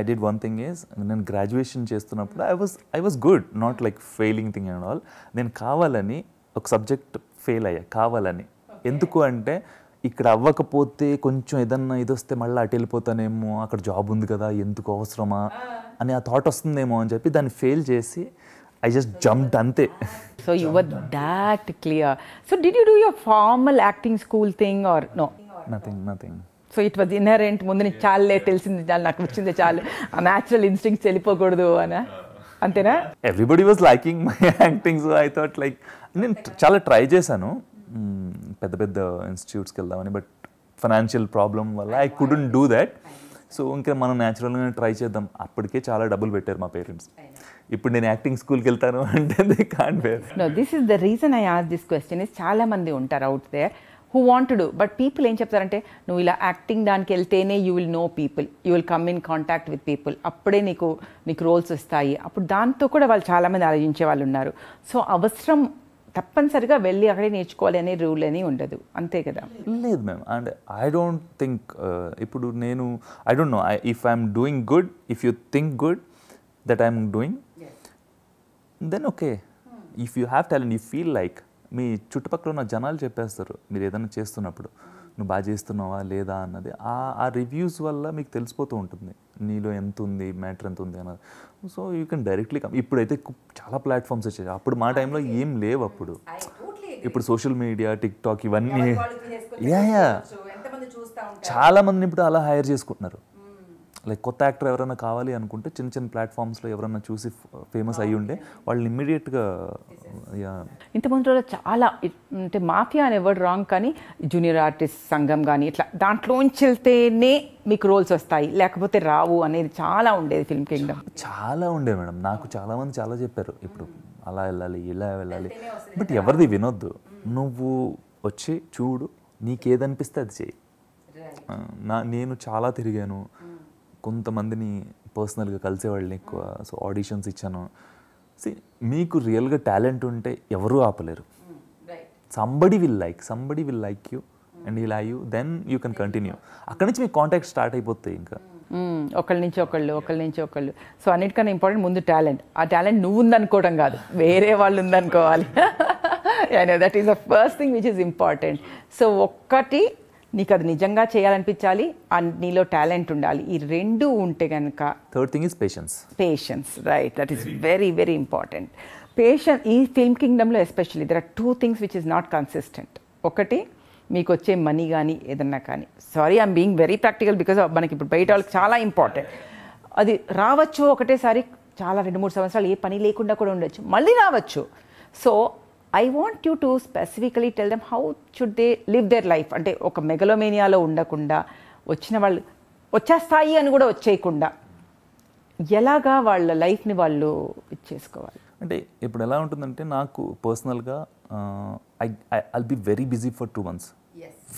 Speaker 2: I did one thing is is graduation graduation చేస్తున్నప్పుడు I was, I was good not like failing thing and all నేను కావాలని ఫెయిల్ అయ్యా కావాలని ఎందుకు అంటే ఇక్కడ అవ్వకపోతే కొంచెం ఏదన్నా ఇది వస్తే మళ్ళీ అటు వెళ్ళిపోతానేమో అక్కడ జాబ్ ఉంది కదా ఎందుకు అవసరమా అని ఆ థాట్ వస్తుందేమో అని చెప్పి దాన్ని ఫెయిల్ చేసి ఐ జస్ట్ జంప్డ్ అంతే
Speaker 1: so you were that clear so did you do your formal acting school thing or no
Speaker 2: nothing nothing
Speaker 1: so it was inherent ముందు నీకు చాలే తెలిసింది చాలు నాకు వచ్చింది చాలు ఆ న్యాచురల్ ఇన్స్టింగ్స్ వెళ్ళిపోకూడదు అని అంతేనా
Speaker 2: everybody was liking my acting so I thought like నేను చాలా ట్రై చేశాను పెద్ద పెద్ద ఇన్స్టిట్యూట్స్కి వెళ్దామని బట్ ఫైనాన్షియల్ ప్రాబ్లం వల్ల I couldn't do that so ఇంకా మనం న్యాచురల్గా ట్రై చేద్దాం అప్పటికే చాలా డబ్బులు పెట్టారు మా పేరెంట్స్ ఇప్పుడు నేను యాక్టింగ్ స్కూల్కి వెళ్తాను అంటే they were
Speaker 1: no this is the reason I ask this question is చాలా మంది ఉంటారు out there who wanted but people ఏం చెప్తారంటే నువ్వు ఇలా యాక్టింగ్ దానికి వెళ్తేనే you will know people you will come in contact with people అప్పుడే నీకు నీకు రోల్స్ వస్తాయి అప్పుడు దాంతో కూడా వాళ్ళు చాలామంది ఆలోచించే వాళ్ళు ఉన్నారు సో అవసరం తప్పనిసరిగా వెళ్ళి అక్కడే నేర్చుకోవాలి అనే రూల్ అని ఉండదు అంతే కదా లేదు ma'am
Speaker 2: and I don't think ఇప్పుడు నేను I don't know if I'm doing good if you think good that I'm doing then okay if you have talent you feel like మీ చుట్టుపక్కల ఉన్న జనాలు చెప్పేస్తారు మీరు ఏదైనా చేస్తున్నప్పుడు నువ్వు బాగా చేస్తున్నావా లేదా అన్నది ఆ ఆ రివ్యూస్ వల్ల మీకు తెలిసిపోతూ ఉంటుంది నీలో ఎంత ఉంది మ్యాటర్ ఎంత ఉంది అన్నది so you can directly come ఇప్పుడైతే చాలా ప్లాట్ఫామ్స్ వచ్చాయి అప్పుడు మా టైంలో ఏం లేవు అప్పుడు ఇప్పుడు సోషల్ మీడియా టిక్టాక్ ఇవన్నీ యా చాలా మంది ఇప్పుడు అలా హైర్ చేసుకుంటున్నారు లైక్ కొత్త యాక్టర్ ఎవరైనా కావాలి అనుకుంటే చిన్న చిన్న ప్లాట్ఫామ్స్లో ఎవరైనా చూసి ఫేమస్ అయ్యి ఉండే వాళ్ళు ఇమ్మీడియట్గా
Speaker 1: ఇంతకుముందు రోజు చాలా అంటే మాఫియా అని ఎవరు రాంగ్ కానీ జూనియర్ ఆర్టిస్ట్ సంఘం కానీ ఇట్లా దాంట్లోంచి వెళ్తేనే మీకు రోల్స్ వస్తాయి లేకపోతే రావు అనేది చాలా ఉండేది ఫిల్మ్ కింగ్డమ్
Speaker 2: చాలా ఉండే మేడం నాకు చాలామంది చాలా చెప్పారు ఇప్పుడు అలా వెళ్ళాలి ఇలా వెళ్ళాలి బట్ ఎవరిది వినొద్దు నువ్వు వచ్చి చూడు నీకేదనిపిస్తే అది చేయి నా నేను చాలా తిరిగాను hmm. కొంతమందిని పర్సనల్గా కలిసేవాళ్ళని ఎక్కువ సో ఆడిషన్స్ ఇచ్చాను సి మీకు రియల్గా టాలెంట్ ఉంటే ఎవరూ ఆపలేరు somebody will like somebody will like you and ఇలా you then you can continue అక్కడి నుంచి మీ కాంటాక్ట్ స్టార్ట్ అయిపోతాయి ఇంకా
Speaker 1: ఒకళ్ళ నుంచి ఒకళ్ళు ఒకళ్ళ నుంచి ఒకళ్ళు సో అన్నిటికన్నా ఇంపార్టెంట్ ముందు టాలెంట్ ఆ టాలెంట్ నువ్వు ఉందనుకోవడం కాదు వేరే వాళ్ళు ఉందనుకోవాలి that is the first thing which is important so ఒక్కటి నీకు అది నిజంగా చేయాలనిపించాలి నీలో టాలెంట్ ఉండాలి ఈ రెండు ఉంటే కనుక
Speaker 2: third thing is patience
Speaker 1: patience right that is very very important patience ఈ ఫిల్మ్ కింగ్డమ్లో especially there are two things which is not consistent ఒకటి మీకు వచ్చే మనీ కానీ ఏదన్నా కానీ sorry I'm being very practical because మనకి ఇప్పుడు బయట వాళ్ళకి చాలా ఇంపార్టెంట్ అది రావచ్చు ఒకటేసారి చాలా రెండు మూడు సంవత్సరాలు ఏ పని లేకుండా కూడా ఉండొచ్చు మళ్ళీ రావచ్చు so I want you to specifically tell them how should they live their life అంటే ఒక మెగలోమేనియాలో ఉండకుండా వచ్చిన వాళ్ళు వచ్చేస్తాయి అని కూడా వచ్చేయకుండా ఎలాగా వాళ్ళ లైఫ్ని వాళ్ళు చేసుకోవాలి అంటే
Speaker 2: ఇప్పుడు ఎలా ఉంటుందంటే నాకు పర్సనల్గా I I'll be very busy for two months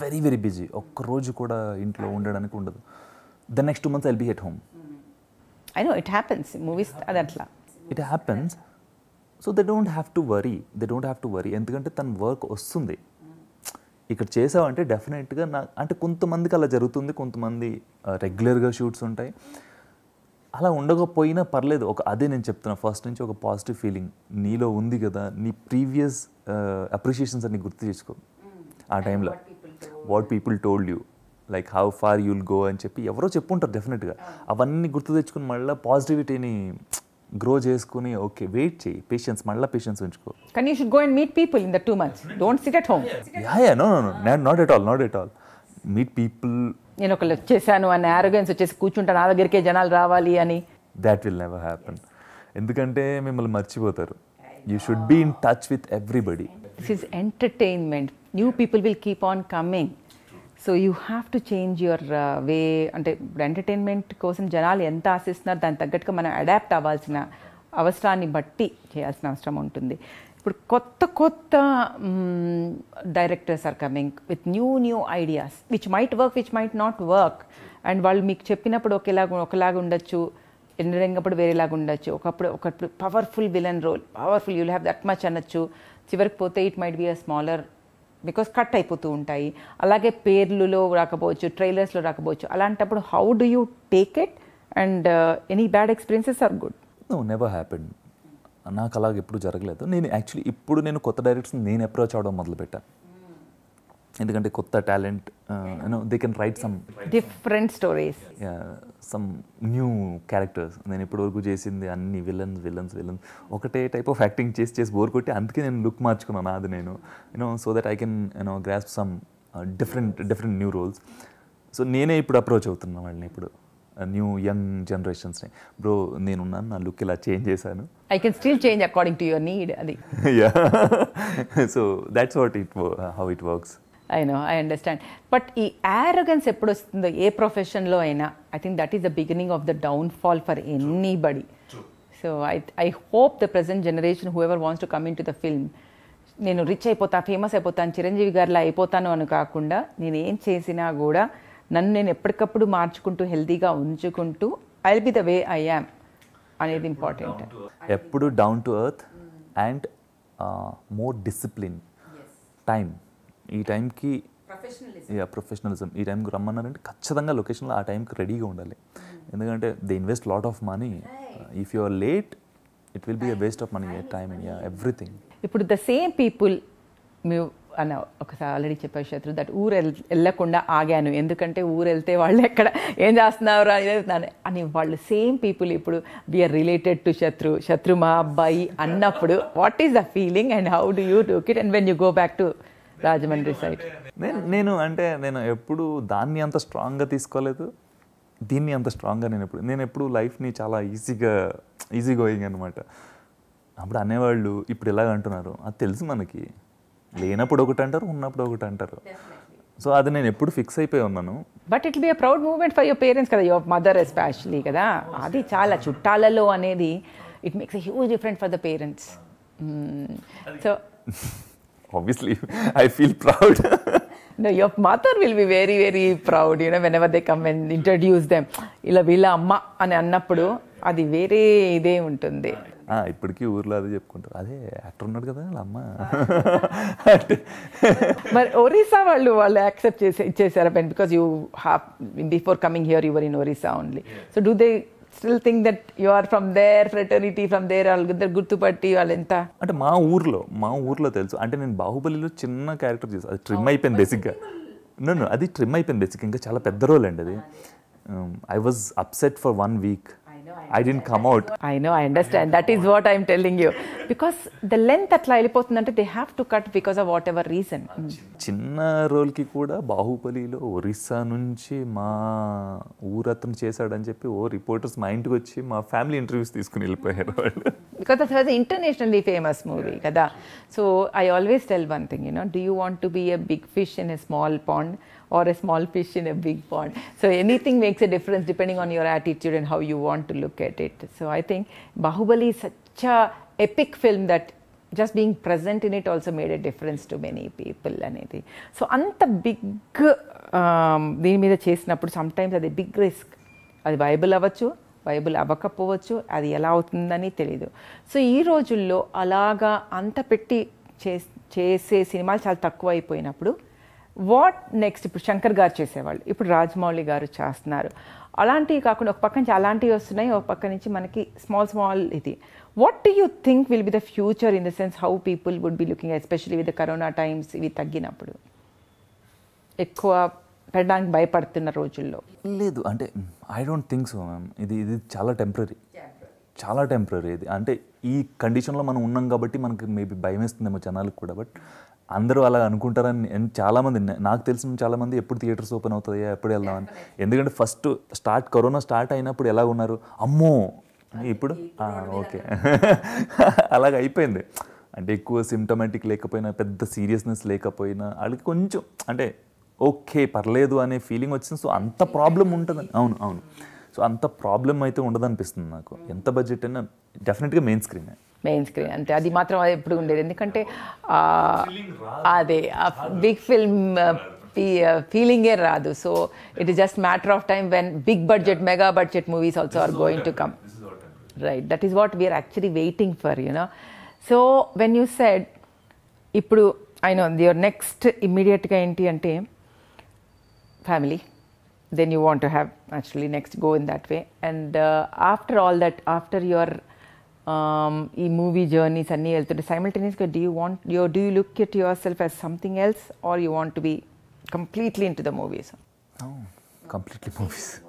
Speaker 2: very very busy ఒక్కరోజు కూడా ఇంట్లో ఉండడానికి ఉండదు the next two months I be at home
Speaker 1: I know it happens movies అది అట్లా
Speaker 2: it happens so they don't have to worry they don't have to worry ఎందుకంటే తన వర్క్ వస్తుంది ఇక్కడ చేసావంటే డెఫినెట్గా నా అంటే కొంతమందికి అలా జరుగుతుంది కొంతమంది రెగ్యులర్గా షూట్స్ ఉంటాయి అలా ఉండకపోయినా పర్లేదు ఒక అదే నేను చెప్తున్నా ఫస్ట్ నుంచి ఒక పాజిటివ్ ఫీలింగ్ నీలో ఉంది కదా నీ ప్రీవియస్ అప్రిషియేషన్స్ అన్ని గుర్తు చేసుకో ఆ టైంలో what people told you like how far you'll go అని చెప్పి ఎవరో చెప్పుంటారు డెఫినెట్గా అవన్నీ గుర్తు తెచ్చుకుని మళ్ళీ పాజిటివిటీని గ్రో చేసుకుని ఓకే వెయిట్ చేయి పేషెన్స్ మళ్ళీ పేషెన్స్ ఉంచుకో
Speaker 1: can you should go and meet people in the two months don't sit at home yeah
Speaker 2: yeah no no no not at all not at all meet people
Speaker 1: నేను ఒకళ్ళు వచ్చేసాను అనే ఆరోగ్యం వచ్చేసి కూర్చుంటాను నా దగ్గరికే జనాలు రావాలి అని
Speaker 2: దాట్ విల్ నెవర్ హ్యాపెన్ ఎందుకంటే మిమ్మల్ని మర్చిపోతారు you should be in touch with everybody
Speaker 1: this is entertainment new people will keep on coming so you have to change your way అంటే ఇప్పుడు ఎంటర్టైన్మెంట్ కోసం జనాలు ఎంత ఆశిస్తున్నారు దాని తగ్గట్టుగా మనం అడాప్ట్ అవ్వాల్సిన అవసరాన్ని బట్టి చేయాల్సిన అవసరం ఉంటుంది ఇప్పుడు కొత్త కొత్త directors are coming with new new ideas which might work which might not work and వాళ్ళు మీకు చెప్పినప్పుడు ఒకేలాగా ఒకలాగా ఉండొచ్చు రంగప్పుడు వేరేలాగా ఉండొచ్చు ఒకప్పుడు ఒకప్పుడు powerful villain role powerful you'll have that much అనొచ్చు చివరికి పోతే it might be a smaller because cut అయిపోతూ ఉంటాయి అలాగే పేర్లలో రాకపోవచ్చు ట్రైలర్స్లో రాకపోవచ్చు అలాంటప్పుడు how do you take it and any bad experiences or good
Speaker 2: no never happen నాకు అలాగ ఎప్పుడు జరగలేదు నేను యాక్చువల్లీ ఇప్పుడు నేను కొత్త డైరెక్టర్స్ నేను అప్రోచ్ అవడం మొదలుపెట్టాను ఎందుకంటే కొత్త talent you know they can write some
Speaker 1: different stories
Speaker 2: some new characters నేను ఇప్పటివరకు చేసింది అన్ని విలన్స్ విలన్స్ విలన్స్ ఒకటే టైప్ ఆఫ్ యాక్టింగ్ చేసి చేసి బోర్ కొట్టి అందుకే నేను లుక్ మార్చుకున్నాను అది నేను you know so that I can you know grasp some different different new roles so నేనే ఇప్పుడు అప్రోచ్ అవుతున్నాను వాళ్ళని ఇప్పుడు న్యూ యంగ్ జనరేషన్స్ బ్రో నేనున్నాను నా లుక్ ఇలా చేంజ్ చేశాను
Speaker 1: I can still change according to your need అది
Speaker 2: so that's what it how it works
Speaker 1: I know I understand but ఈ యారగన్స్ ఎప్పుడు వస్తుందో ఏ ప్రొఫెషన్లో అయినా I think that is the beginning of the downfall for anybody so I I hope the present generation whoever wants to come into the film నేను రిచ్ అయిపోతా ఫేమస్ అయిపోతాను చిరంజీవి గారిలా అయిపోతాను అని కాకుండా నేను ఏం చేసినా కూడా నన్ను నేను ఎప్పటికప్పుడు మార్చుకుంటూ హెల్తీగా ఉంచుకుంటూ I be the way I am అనేది ఇంపార్టెంట్
Speaker 2: ఎప్పుడు down to earth and more discipline time ఈ టైంకి యా ప్రొఫెషనలిజం ఈ టైంకి రమ్మన్నారంటే ఖచ్చితంగా లొకేషన్లో ఆ టైంకి రెడీగా ఉండాలి hmm. ఎందుకంటే they invest lot of money if you are late it will be a waste of money time yeah everything
Speaker 1: ఇప్పుడు ద సేమ్ పీపుల్ మేము అన్న ఒకసారి ఆల్రెడీ చెప్పారు శత్రు దట్ ఊరు వెళ్ళకుండా ఆగాను ఎందుకంటే ఊరు వెళ్తే వాళ్ళు ఎక్కడ ఏం చేస్తున్నారు అని అని వాళ్ళు సేమ్ పీపుల్ ఇప్పుడు we are related to Shatru Shatru మా అబ్బాయి అన్నప్పుడు what is the feeling and how do you do it and when you go back to Rajahmundry side
Speaker 2: నేను నేను అంటే నేను ఎప్పుడు దాన్ని అంత స్ట్రాంగ్గా తీసుకోలేదు దీన్ని అంత స్ట్రాంగ్గా నేను ఎప్పుడు నేను ఎప్పుడు లైఫ్ని చాలా ఈజీగా ఈజీ గోయింగ్ అనమాట అప్పుడు అనేవాళ్ళు ఇప్పుడు ఇలాగ అంటున్నారు అది తెలుసు మనకి లేనప్పుడు ఒకటి అంటారు ఉన్నప్పుడు ఒకటి అంటారు సో అది నేను ఎప్పుడు ఫిక్స్ అయిపోయి ఉన్నాను
Speaker 1: but it be a proud moment for your parents కదా యువర్ మదర్ ఎస్పెషలీ కదా అది చాలా చుట్టాలలో అనేది it makes a huge different for the parents so
Speaker 2: obviously I feel proud.
Speaker 1: no, your mother will be very, very proud, you know, whenever they come and introduce them. ఇలా వీళ్ళ అమ్మ అని అన్నప్పుడు అది వేరే ఇదే ఉంటుంది
Speaker 2: ఇప్పటికీ ఊర్లో అదే చెప్పుకుంటారు అదే యాక్టర్ ఉన్నాడు కదా వాళ్ళ అమ్మ
Speaker 1: మరి ఒరిసా వాళ్ళు వాళ్ళు యాక్సెప్ట్ చేసి ఇచ్చేసారా బెన్ because you half before coming here your in Orissa only so do they still think that you are from their fraternity from their వాళ్ళిద్దరు గుర్తుపట్టి వాళ్ళు ఎంత అంటే మా ఊర్లో
Speaker 2: మా ఊర్లో తెలుసు అంటే నేను బాహుబలిలో చిన్న క్యారెక్టర్ చేసాను అది ట్రిమ్ అయిపోయింది బేసిక్గా నన్ను అది ట్రిమ్ అయిపోయింది బేసిక్ ఇంకా చాలా పెద్ద రోల్ అండి అది I was upset for one week I'd come out
Speaker 1: I know I understand that is what I'm telling you because the length అట్లా వెళ్ళిపోతుందంటే they have to cut because of whatever reason
Speaker 2: చిన్న రోల్కి కూడా బాహుబలిలో ఒరిస్సా నుంచి మా ఊరతను చేశాడని చెప్పి ఓ రిపోర్టర్స్ మా ఇంటికి వచ్చి మా ఫ్యామిలీ ఇంటర్వ్యూస్ తీసుకుని వెళ్ళిపోయారు వాళ్ళు
Speaker 1: because that was internationally famous movie కదా so I always tell one thing you know do you want to be a big fish in a small pond or a small fish in a big pond. So anything makes a difference depending on your attitude and how you want to look at it. So I think Bahubali is such a epic film that just being present in it also made a difference to many people అనేది సో అంత big um మీద meeda chesinappudu sometimes adi big risk adi viable avachu viable avakapovachu adi ela avutundani తెలీదు so ee rojullo alaga anta petti చేసే సినిమాలు చాలా తక్కువ అయిపోయినప్పుడు వాట్ నెక్స్ట్ ఇప్పుడు శంకర్ గారు చేసేవాళ్ళు ఇప్పుడు రాజమౌళి గారు చేస్తున్నారు అలాంటివి కాకుండా ఒక పక్క నుంచి అలాంటివి వస్తున్నాయి ఒక పక్క నుంచి మనకి స్మాల్ స్మాల్ ఇది what do you think will be the future in the sense how people would be looking especially with corona times ఇవి తగ్గినప్పుడు ఎక్కువ పెట్టడానికి భయపడుతున్న రోజుల్లో
Speaker 2: లేదు అంటే I don't think so ma'am ఇది ఇది చాలా టెంపరీ చాలా టెంపరీ ఇది అంటే ఈ కండిషన్లో మనం ఉన్నాం కాబట్టి మనకి మేబీ భయం వేస్తుందేమో జనాలకు కూడా బట్ అందరూ అలా అనుకుంటారని చాలామంది నాకు తెలిసిన చాలామంది ఎప్పుడు థియేటర్స్ ఓపెన్ అవుతాయా ఎప్పుడు వెళ్దామని ఎందుకంటే ఫస్ట్ స్టార్ట్ కరోనా స్టార్ట్ అయినప్పుడు ఎలా ఉన్నారు అమ్మో ఇప్పుడు ఓకే అలాగ అయిపోయింది అంటే ఎక్కువ సిమ్టమాటిక్ లేకపోయినా పెద్ద సీరియస్నెస్ లేకపోయినా వాళ్ళకి కొంచెం అంటే ఓకే పర్లేదు అనే ఫీలింగ్ వచ్చింది సో అంత ప్రాబ్లం ఉంటుందని అవును అవును సో అంత ప్రాబ్లం అయితే ఉండదనిపిస్తుంది నాకు hmm. ఎంత బడ్జెట్ అయినా డెఫినెట్గా మెయిన్ స్క్రీనే
Speaker 1: మెయిన్ స్క్రీన్ అంతే అది మాత్రం అది ఎప్పుడు ఉండేది ఎందుకంటే అదే బిగ్ ఫిల్మ్ ఫీలింగే రాదు so it is just matter of time when big budget mega budget movies also are going to come right that is what we are actually waiting for you know so when you said ఇప్పుడు ఐ నో యువర్ నెక్స్ట్ ఇమ్మీడియట్గా ఏంటి అంటే family then you want to have actually next go in that way and after all that after your um, movie journeys and the simultaneous. simultaneously do you want your do you look at yourself as something else or you want to be completely into the movies
Speaker 2: oh completely movies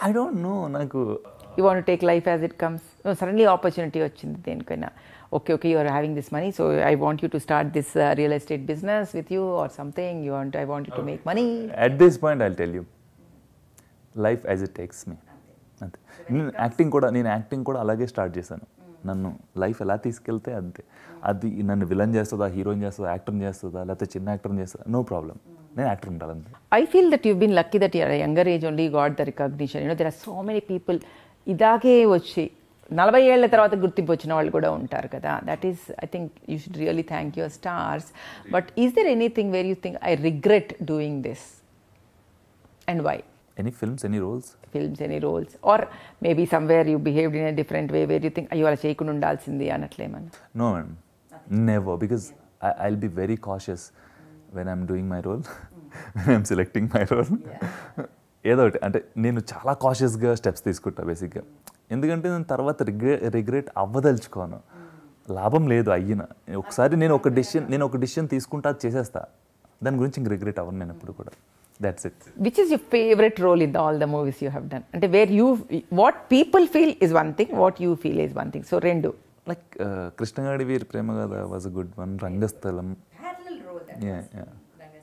Speaker 2: i don't know Nagu.
Speaker 1: you want to take life as it comes suddenly opportunity or vachindi denkaina okay okay you are having this money so i want you to start this uh, real estate business with you or something you want i want you to uh, make money
Speaker 2: at this point i'll tell you life as it takes me నేను యాక్టింగ్ కూడా నేను యాక్టింగ్ కూడా అలాగే స్టార్ట్ చేశాను hmm. నన్ను లైఫ్ ఎలా తీసుకెళ్తే అంతే hmm. అది నన్ను విలన్ చేస్తుందా హీరోయిన్ చేస్తుందా యాక్టర్ని చేస్తుందా లేకపోతే చిన్న యాక్టర్ని చేస్తుందా నో ప్రాబ్లం hmm. నేను యాక్టర్ ఉండాలంటే
Speaker 1: I feel that you been lucky that your younger age only got the recognition you know there are so many people ఇదాగే వచ్చి నలభై ఏళ్ల తర్వాత గుర్తింపు వచ్చిన వాళ్ళు కూడా ఉంటారు కదా that is I think you should really thank you stars but is there anything where you think I regret doing this and why Any films, any roles? Films, any roles. Or maybe somewhere you behaved in a different way where you think, you are shaken undalsindi anatleman.
Speaker 2: No, ma'am. Never. Because Never. I, will be very cautious mm. when I'm doing my role, mm. when I'm selecting my role. ఏదో ఒకటి అంటే నేను చాలా కాషియస్గా స్టెప్స్ తీసుకుంటా బేసిక్గా ఎందుకంటే నేను తర్వాత రిగ్రెట్ రిగ్రెట్ అవ్వదలుచుకోను లాభం లేదు అయ్యిన ఒకసారి నేను ఒక డిసిషన్ నేను ఒక డిసిషన్ తీసుకుంటా చేసేస్తా దాని గురించి ఇంక రిగ్రెట్ అవ్వను నేను ఎప్పుడు కూడా that's it
Speaker 1: which is your favourite role in all the movies you have done అంటే where you what people feel is one thing what you feel is one thing so రెండు like
Speaker 2: Krishna Gaadi Veera Prema Gaadha was a good one Rangasthalam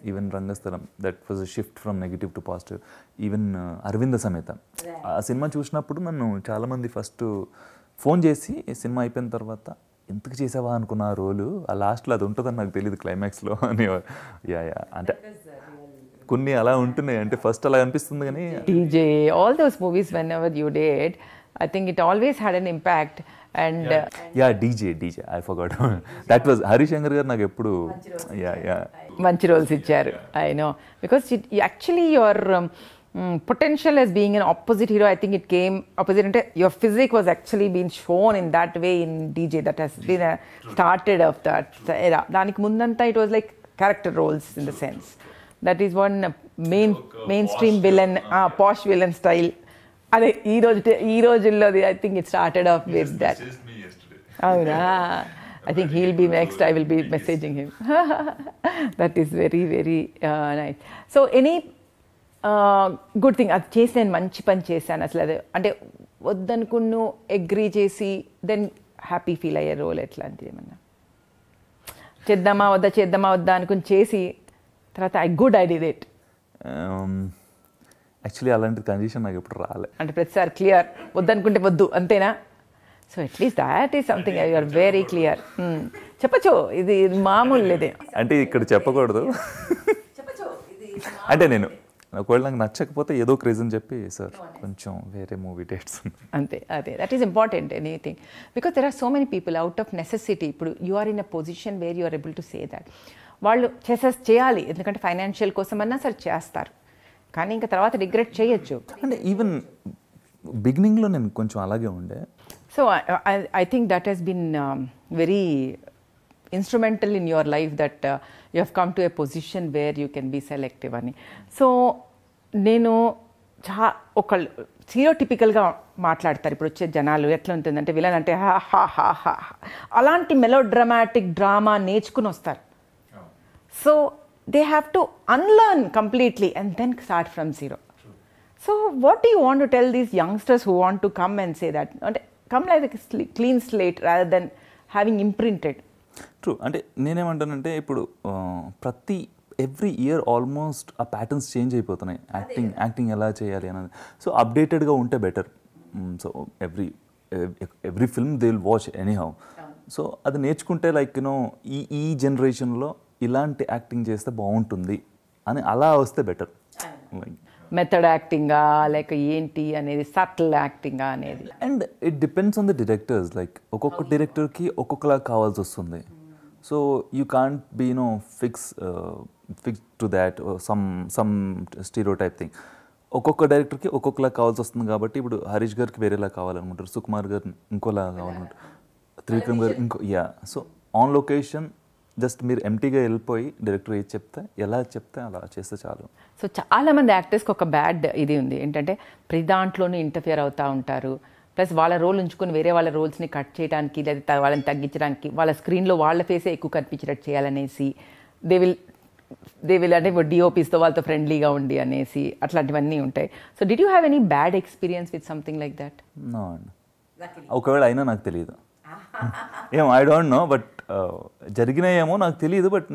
Speaker 2: even Rangasthalam that was a shift from negative to positive even Aravinda Sametha ఆ సినిమా చూసినప్పుడు నన్ను చాలామంది ఫస్ట్ ఫోన్ చేసి సినిమా అయిపోయిన తర్వాత ఎందుకు చేసావా అనుకున్న ఆ రోలు ఆ లాస్ట్లో అది ఉంటుందని నాకు తెలియదు క్లైమాక్స్లో అని యా యా అంటే కొన్ని అలా ఉంటున్నాయి అంటే ఫస్ట్ అలా అనిపిస్తుంది కానీ
Speaker 1: DJ all those movies whenever you date I think it always had an impact and
Speaker 2: yeah DJ DJ I forgot that was Harish Shankar garu నాకు ఎప్పుడు యా యా
Speaker 1: మంచి రోల్స్ ఇచ్చారు I know because it actually your potential as being an opposite hero I think it came opposite అంటే your physique was actually been shown in that way in DJ that he's been started of that దానికి ముందంతా it was like character roles in the sense that is one main main stream villain posh villain style అదే ఈ రోజు ఈ రోజుల్లో I think it started off with that అవునా I think he'll be next I will be messaging him that is very very nice so any good thing అది చేసి నేను మంచి పని చేశాను అసలు అదే అంటే వద్దనుకున్ను అగ్రీ చేసి దెన్ హ్యాపీ ఫీల్ అయ్యే రోల్ ఎట్లాంటిది ఏమన్నా చేద్దామా వద్దా చేద్దామా వద్దా అనుకుని చేసి తర్వాత I good I did it
Speaker 2: actually అలాంటి కండిషన్ నాకు ఎప్పుడు రాలే
Speaker 1: అంటే ప్రతిసారి క్లియర్ వద్దనుకుంటే వద్దు అంతేనా so at least that is something I are very clear చెప్పచ్చు ఇది మామూలు లేదే
Speaker 2: అంటే ఇక్కడ చెప్పకూడదు అంటే నేను ఒకవేళ నాకు నచ్చకపోతే ఏదో క్రేజ్ అని చెప్పి సార్ కొంచెం వేరే మూవీ డేట్స్ అంతే
Speaker 1: అదే that is important anything because there are so many people out of necessity ఇప్పుడు you are in a position where you are able to say that వాళ్ళు చేసేసి చేయాలి ఎందుకంటే ఫైనాన్షియల్ కోసం అన్నా సరే చేస్తారు కానీ ఇంకా తర్వాత రిగ్రెట్ చేయొచ్చు అంటే ఈవెన్
Speaker 2: బిగినింగ్లో నేను కొంచెం అలాగే ఉండే
Speaker 1: so I think that he's been um, very instrumental in your life that uh, you have come to a position where you can be selective అని సో నేను చా ఒకళ్ళు సీరో టిపికల్గా మాట్లాడతారు ఇప్పుడు వచ్చే జనాలు ఎట్లా ఉంటుందంటే విలన్ అంటే హా హా హా హా అలాంటి మెలో డ్రామాటిక్ డ్రామా నేర్చుకుని వస్తారు So they have to unlearn completely and then start from zero. So, what do you want to tell these youngsters who want to come and say that? Come like a clean slate rather than having imprinted. True
Speaker 2: అంటే నేనేమంటానంటే ఇప్పుడు ప్రతి ఎవ్రీ ఇయర్ ఆల్మోస్ట్ ఆ ప్యాటర్న్స్ చేంజ్ అయిపోతున్నాయి యాక్టింగ్ యాక్టింగ్ ఎలా చేయాలి అన్నది సో అప్డేటెడ్గా ఉంటే better so every every film they will watch anyhow so అది నేర్చుకుంటే లైక్ యూనో ఈ ఈ జనరేషన్లో ఇలాంటి యాక్టింగ్ చేస్తే బాగుంటుంది అని అలా వస్తే బెటర్
Speaker 1: మెథడ్ యాక్టింగా లేక ఏంటి అనేది సటిల్ యాక్టింగా అనేది
Speaker 2: and it depends on the directors like ఒక్కొక్క డిరెక్టర్కి ఒక్కొక్కలా కావాల్సి వస్తుంది so you can't be no fix fix to that some some stereotype thing ఒక్కొక్క డైరెక్టర్కి ఒక్కొక్కలా కావాల్సి వస్తుంది కాబట్టి ఇప్పుడు హరీష్ గారికి వేరేలా కావాలనుకుంటారు సుకుమార్ గారు ఇంకోలా కావాలనుకుంటారు త్రివిక్రమ్ గారు ఇంకో yeah so on location just మీరు ఎంటీగా వెళ్ళిపోయి డైరెక్టర్ ఏది చెప్తే ఎలా చెప్తే అలా చేస్తే చాలు
Speaker 1: సో చాలా మంది యాక్టర్స్కి ఒక బ్యాడ్ ఇది ఉంది ఏంటంటే ప్రతి దాంట్లోనూ ఇంటర్ఫియర్ అవుతూ ఉంటారు ప్లస్ వాళ్ళ రోల్ ఉంచుకొని వేరే వాళ్ళ రోల్స్ని కట్ చేయడానికి లేదా వాళ్ళని తగ్గించడానికి వాళ్ళ స్క్రీన్లో వాళ్ళ ఫేసే ఎక్కువ కనిపించేటట్టు చేయాలనేసి దే విల్ దే విల్ అంటే డిఓపీస్తో వాళ్ళతో ఫ్రెండ్లీగా ఉండి అనేసి అట్లాంటివన్నీ ఉంటాయి so did you have any bad experience with something like that
Speaker 2: ఒకవేళ అయినా నాకు తెలియదు ఏం ఐ డోంట్ నో బట్ జరిగినాయేమో నాకు తెలియదు బట్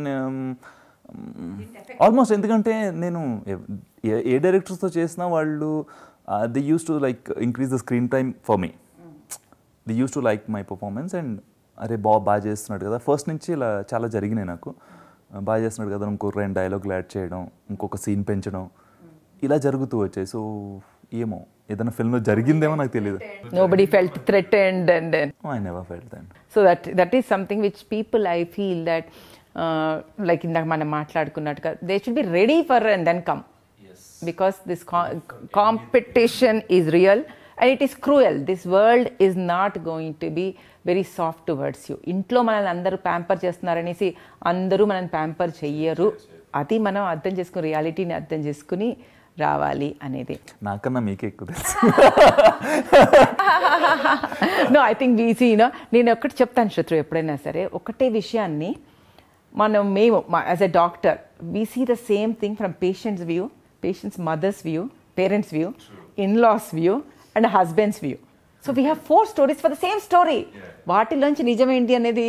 Speaker 2: ఆల్మోస్ట్ ఎందుకంటే నేను ఏ డైరెక్టర్స్తో చేసినా వాళ్ళు they use to like increase the screen time for me they use to like my performance and అరే బాబు బాగా చేస్తున్నాడు కదా ఫస్ట్ నుంచి ఇలా చాలా జరిగినాయి నాకు బాగా చేస్తున్నాడు కదా ఇంకో రెండు డైలాగులు యాడ్ చేయడం ఇంకొక సీన్ పెంచడం ఇలా జరుగుతూ వచ్చాయి సో ఏమో ఏదైనా ఫిల్మ్ లో జరిగిందేమో నాకు తెలియదు
Speaker 1: nobody felt threat and and I never felt and so that that is something which people I feel that like ఇందాక మనం మాట్లాడుకున్నట్టుగా they should be ready for and then come because this competition is real and it is cruel this world is not going to be very soft towards you ఇంట్లో మనల్ని అందరూ ప్యాంపర్ చేస్తున్నారనేసి అందరూ మనల్ని ప్యాంపర్ చెయ్యరు అది మనం అర్థం చేసుకుని రియాలిటీని అర్థం చేసుకుని రావాలి అనేది నాకన్నా మీకే ఎక్కువ నో ఐ థింక్ నో నేను ఒకటి చెప్తాను శత్రు ఎప్పుడైనా సరే ఒకటే విషయాన్ని మనం మేము as a doctor we see the same thing from patients view patients mothers view parents view in view and husbands view so we have four stories for the same story వాటిలోంచి నిజమేంటి అనేది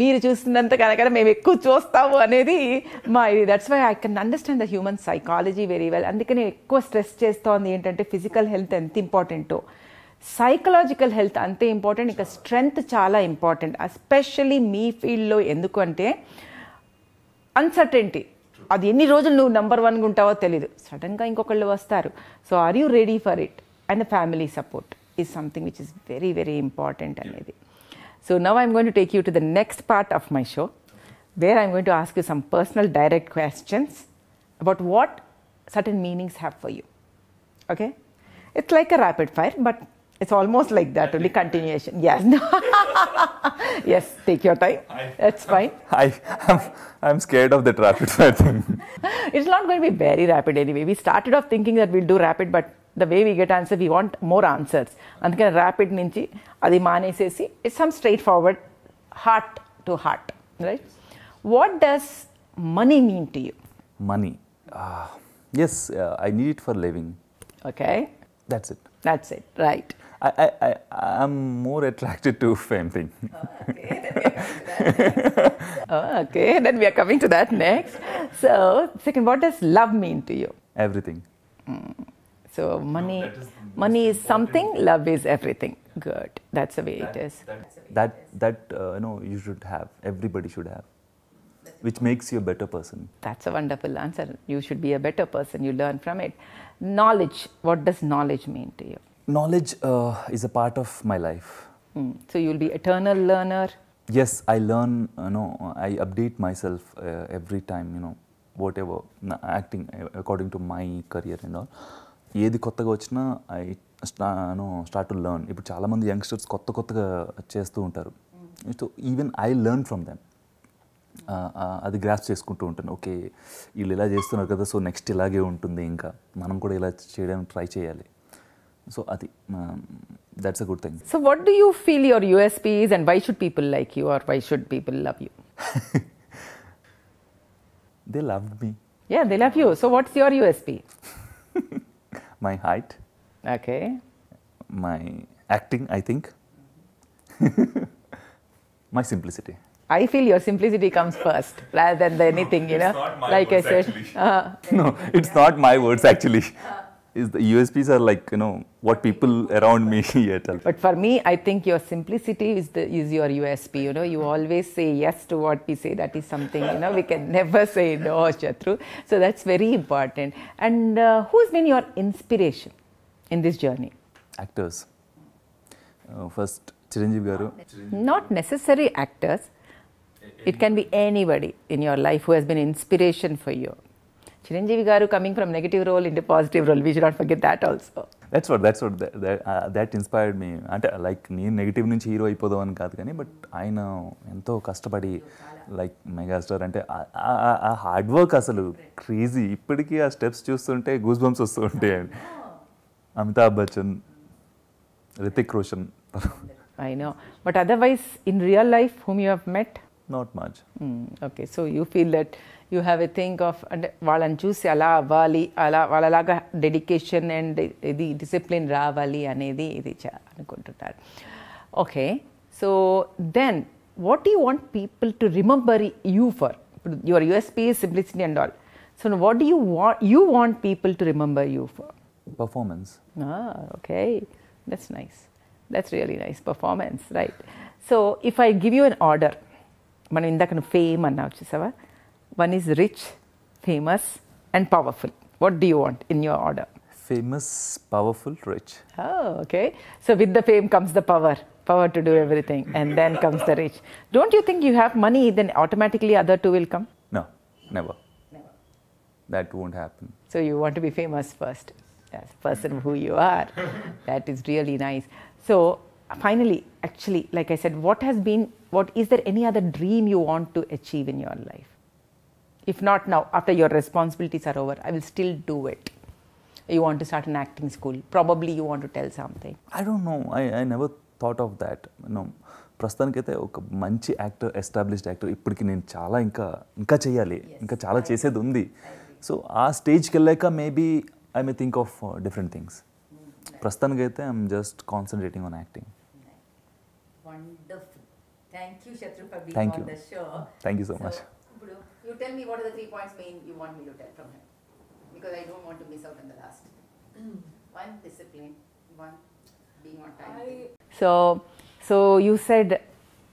Speaker 1: మీరు చూస్తున్నంత కనుక మేము ఎక్కువ చూస్తాము అనేది మా ఇది that's why I can understand the human psychology very well అందుకని ఎక్కువ స్ట్రెస్ చేస్తోంది ఏంటంటే ఫిజికల్ హెల్త్ ఎంత ఇంపార్టెంటో సైకలాజికల్ హెల్త్ అంతే ఇంపార్టెంట్ ఇంకా స్ట్రెంగ్త్ చాలా ఇంపార్టెంట్ ఎస్పెషల్లీ మీ ఫీల్డ్లో ఎందుకంటే అన్సర్టెంటీ అది ఎన్ని రోజులు నువ్వు నెంబర్ వన్గా ఉంటావో తెలీదు సడన్గా ఇంకొకళ్ళు వస్తారు so are you ready for it and family support is something which is very very important అనేది So now I'm going to take you to the next part of my show, where I'm going to ask you some personal direct questions about what certain meanings have for you. Okay? It's like a rapid fire, but it's almost like that, only continuation. Yes. yes, take your time. That's fine.
Speaker 2: I, I'm, I'm scared of the rapid fire thing.
Speaker 1: it's not going to be very rapid anyway. We started off thinking that we'll do rapid, but the way we get answer we want more answers అందుకని ర్యాపిడ్ నుంచి అది మానేసేసి it's some straightforward heart to heart right what does money mean to you
Speaker 2: money as I need it for living
Speaker 1: okay that's it that's it right I, I, I,
Speaker 2: I'm more attracted to fame thing.
Speaker 1: okay, then we are coming to that next. So, second, what does love mean to you? Everything. Mm. So money, no, is money is something. Love is everything. Good. That's the way that, it is. That
Speaker 2: that, uh, you know you should have. Everybody should have. Which makes you a better person.
Speaker 1: That's a wonderful answer. You should be a better person. You learn from it. Knowledge. What does knowledge mean to you?
Speaker 2: Knowledge uh, is a part of my life.
Speaker 1: Hmm. So you'll be eternal learner.
Speaker 2: Yes, I learn. You uh, know, I update myself uh, every time. You know, whatever acting uh, according to my career and all. ఏది కొత్తగా వచ్చినా ఐ స్టాను స్టార్ట్ టు లెర్న్ ఇప్పుడు చాలామంది యంగ్స్టర్స్ కొత్త కొత్తగా చేస్తూ ఉంటారు so even I learn from them అది గ్రాస్ చేసుకుంటూ ఉంటాను ఓకే వీళ్ళు ఇలా చేస్తున్నారు కదా సో నెక్స్ట్ ఇలాగే ఉంటుంది ఇంకా మనం కూడా ఇలా చేయడానికి ట్రై చేయాలి సో అది that's a good
Speaker 1: thing so what do you feel your USPs and why should people like you are why should people love you they love me yeah they love you so what's your USP
Speaker 2: my height. Okay. My acting, I think. my simplicity.
Speaker 1: I feel your simplicity comes first rather than anything, no, you know. like I said, uh,
Speaker 2: no, it's not my words actually. Uh, is the USPs are like, you know, what people around me tell.
Speaker 1: But for me, I think your simplicity is the is your USP. You know, you always say yes to what we say. That is something, you know, we can never say no, Shatru. So that's very important. And uh, who's been your inspiration in this journey?
Speaker 2: Actors. Uh, first, Chiranjeev Garu.
Speaker 1: Not necessary actors. It can be anybody in your life who has been inspiration for you. Chiranjeevi garu coming from negative role in positive role we should forget that also.
Speaker 2: That's what that's what that inspired me అంటే లైక్ నేను నెగిటివ్ నుంచి హీరో అయిపోదాం అని కాదు కానీ బట్ ఆయన ఎంతో కష్టపడి లైక్ మెగాస్టార్ అంటే ఆ హార్డ్ వర్క్ అసలు క్రేజీ ఇప్పటికీ ఆ స్టెప్స్ చూస్తుంటే గూస్ బంప్స్ వస్తూ ఉంటాయి Amitabh Bachchan Hrithik Roshan
Speaker 1: I know but otherwise in real life whom you had met not much okay so you feel that you have a thing of and chusi ala vali ala valalaga dedication and the discipline ravali anedi idi anukuntunnaru okay so then what do you want people to remember you for your usp is simplicity and all so what do you want you want people to remember you for performance ah okay that's nice that's really nice performance right so if i give you an order మనం fame ఫేమ్ అన్నా వచ్చేసావా one is rich, famous, and powerful. What do you want in your order?
Speaker 2: Famous, powerful, rich.
Speaker 1: Oh, okay. So with the fame comes the power, power to do everything, and then comes the rich. Don't you think you have money, then automatically other two will come?
Speaker 2: No, never. Never. That won't happen.
Speaker 1: So you want to be famous first, as a person who you are. that is really nice. So finally, actually, like I said, what has been, what is there any other dream you want to achieve in your life? If not now after your responsibilities are over I will still do it you want to start an acting school probably you want to tell something
Speaker 2: I don't know I I never thought of that no ప్రస్తుతానికైతే ఒక మంచి యాక్టర్ ఎస్టాబ్లిష్డ్ యాక్టర్ ఇప్పటికి నేను చాలా ఇంకా ఇంకా చేయాలి ఇంకా చాలా చేసేది ఉంది సో ఆ స్టేజ్కి వెళ్ళాక maybe I may think of different things ప్రస్తుతానికైతే I'm just concentrating on acting
Speaker 1: thank you thank you so much You tell me what are the three points main you want me to tell from him. Because I don't want to miss out in the last. one, discipline. One, being one time. So, so you said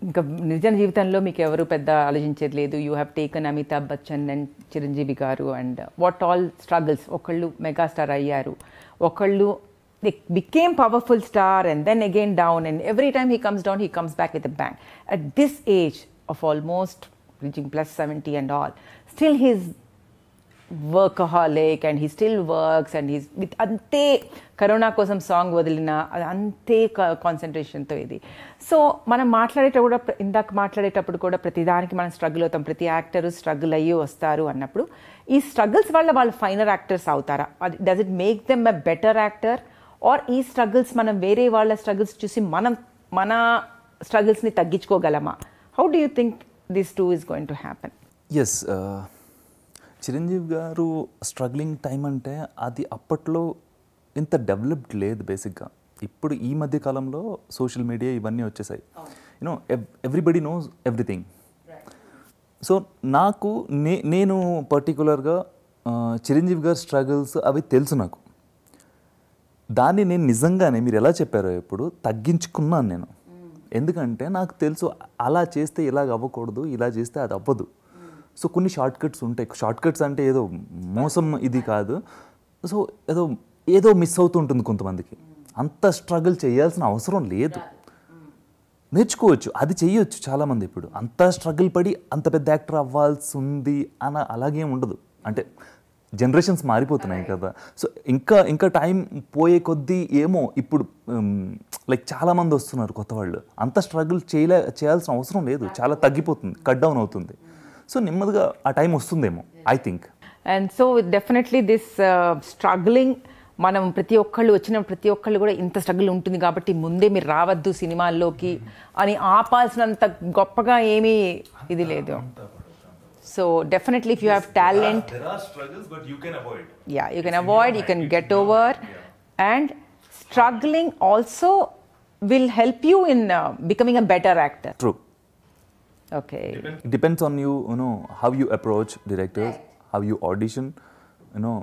Speaker 1: ఇంకా నిజం జీవితంలో మీకు ఎవరు పెద్ద You have taken have taken and Bachchan and and what all struggles. All struggles ఒకళ్ళు మెగాస్టార్ అయ్యారు ఒకళ్ళు they became powerful star and then again down and every time he comes down he comes back with a bang at this age of almost reaching plus 70 and all. Still, he's workaholic and he still works and he's with అంతే కరోనా కోసం సాంగ్ వదిలిన అది అంతే కాన్సన్ట్రేషన్తో ఇది సో మనం మాట్లాడేటప్పుడు ఇందాక మాట్లాడేటప్పుడు కూడా ప్రతిదానికి మనం స్ట్రగుల్ అవుతాం ప్రతి యాక్టరు స్ట్రగుల్ అయ్యి వస్తారు అన్నప్పుడు ఈ స్ట్రగుల్స్ వల్ల వాళ్ళు ఫైనర్ యాక్టర్స్ అవుతారా అది does it make them a better actor are ఈ స్ట్రగుల్స్ మనం వేరే వాళ్ళ స్ట్రగుల్స్ చూసి మనం మన స్ట్రగుల్స్ని తగ్గించుకోగలమా how do you think this too is going to happen
Speaker 2: as Chiranjeevi garu struggling time అంటే అది అప్పట్లో ఇంత డెవలప్డ్ లేదు బేసిక్గా ఇప్పుడు ఈ మధ్య కాలంలో సోషల్ మీడియా ఇవన్నీ వచ్చేసాయి you know everybody knows everything so నాకు నే నేను పర్టికులర్గా చిరంజీవి గారి స్ట్రగుల్స్ అవి తెలుసు నాకు దాన్ని నేను నిజంగానే మీరు ఎలా చెప్పారో ఇప్పుడు తగ్గించుకున్నాను నేను ఎందుకంటే నాకు తెలుసు అలా చేస్తే ఇలాగ అవ్వకూడదు ఇలా చేస్తే అది అవ్వదు సో కొన్ని షార్ట్ కట్స్ ఉంటాయి షార్ట్ కట్స్ అంటే ఏదో మోసం ఇది కాదు సో ఏదో ఏదో మిస్ అవుతుంటుంది కొంతమందికి అంత స్ట్రగుల్ చేయాల్సిన అవసరం లేదు నేర్చుకోవచ్చు అది చేయొచ్చు చాలామంది ఇప్పుడు అంత స్ట్రగుల్ పడి అంత పెద్ద యాక్టర్ అవ్వాల్సి ఉంది అని అలాగే ఉండదు అంటే జనరేషన్స్ మారిపోతున్నాయి కదా సో ఇంకా ఇంకా టైం పోయే కొద్దీ ఏమో ఇప్పుడు లైక్ చాలామంది వస్తున్నారు కొత్త వాళ్ళు అంత స్ట్రగుల్ చేయలే చేయాల్సిన అవసరం లేదు చాలా తగ్గిపోతుంది కట్ డౌన్ అవుతుంది సో నెమ్మదిగా ఆ టైం వస్తుందేమో I think
Speaker 1: and so definitely this struggling మనం ప్రతి ఒక్కళ్ళు వచ్చిన ప్రతి ఒక్కళ్ళు కూడా ఇంత స్ట్రగుల్ ఉంటుంది కాబట్టి ముందే మీరు రావద్దు సినిమాల్లోకి అని ఆపాల్సినంత గొప్పగా ఏమీ ఇది లేదు So definitely, if you yes, have talent,
Speaker 2: there are, there are, struggles, but you can avoid.
Speaker 1: Yeah, you can it's avoid. You can get over, yeah. and struggling also will help you in uh, becoming a better actor. True. Okay.
Speaker 2: Depends. Depends on you, you know, how you approach directors, right. how you audition, you know,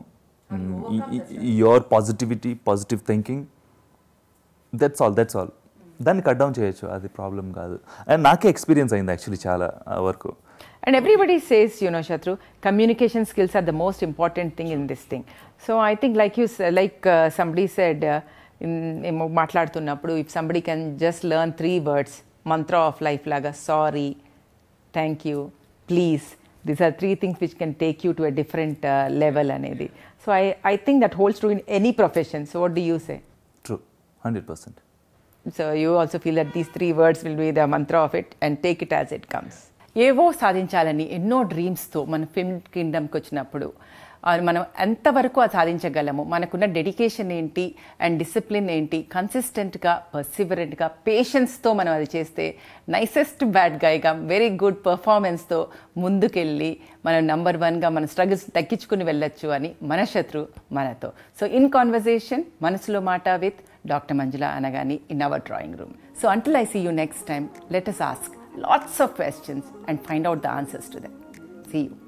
Speaker 2: mm, your positivity, positive thinking. That's all. That's all. దాన్ని కట్ డౌన్ చేయొచ్చు అది ప్రాబ్లం కాదు అండ్ నాకే ఎక్స్పీరియన్స్ అయింది యాక్చువల్లీ చాలా వరకు
Speaker 1: and everybody says, you know, Shatru, communication skills are the most important thing in this thing. So I think, like you like uh, somebody said, uh, in, if somebody can just learn three words, mantra of life, laga, sorry, thank you, please, these are three things which can take you to a different uh, level. Anedi. So I, I think that holds true in any profession. So what do you say?
Speaker 2: True, 100%.
Speaker 1: So you also feel that these three words will be the mantra of it and take it as it comes. ఏవో సాధించాలని ఎన్నో డ్రీమ్స్తో మన ఫిల్మ్ కింగ్డమ్కి వచ్చినప్పుడు మనం ఎంతవరకు అది సాధించగలము మనకున్న డెడికేషన్ ఏంటి అండ్ డిసిప్లిన్ ఏంటి కన్సిస్టెంట్గా పర్సివరెంట్గా పేషెన్స్తో మనం అది చేస్తే నైసెస్ట్ బ్యాడ్ గాయగా వెరీ గుడ్ పర్ఫార్మెన్స్తో ముందుకెళ్ళి మనం నంబర్ వన్గా మన స్ట్రగుల్స్ తగ్గించుకుని వెళ్ళొచ్చు అని మన శత్రు మనతో so in conversation Manasulo Maata with doctor Manjula Anagani in our drawing room so until I see you next time let us ask lots of questions and find out the answers to them. See you.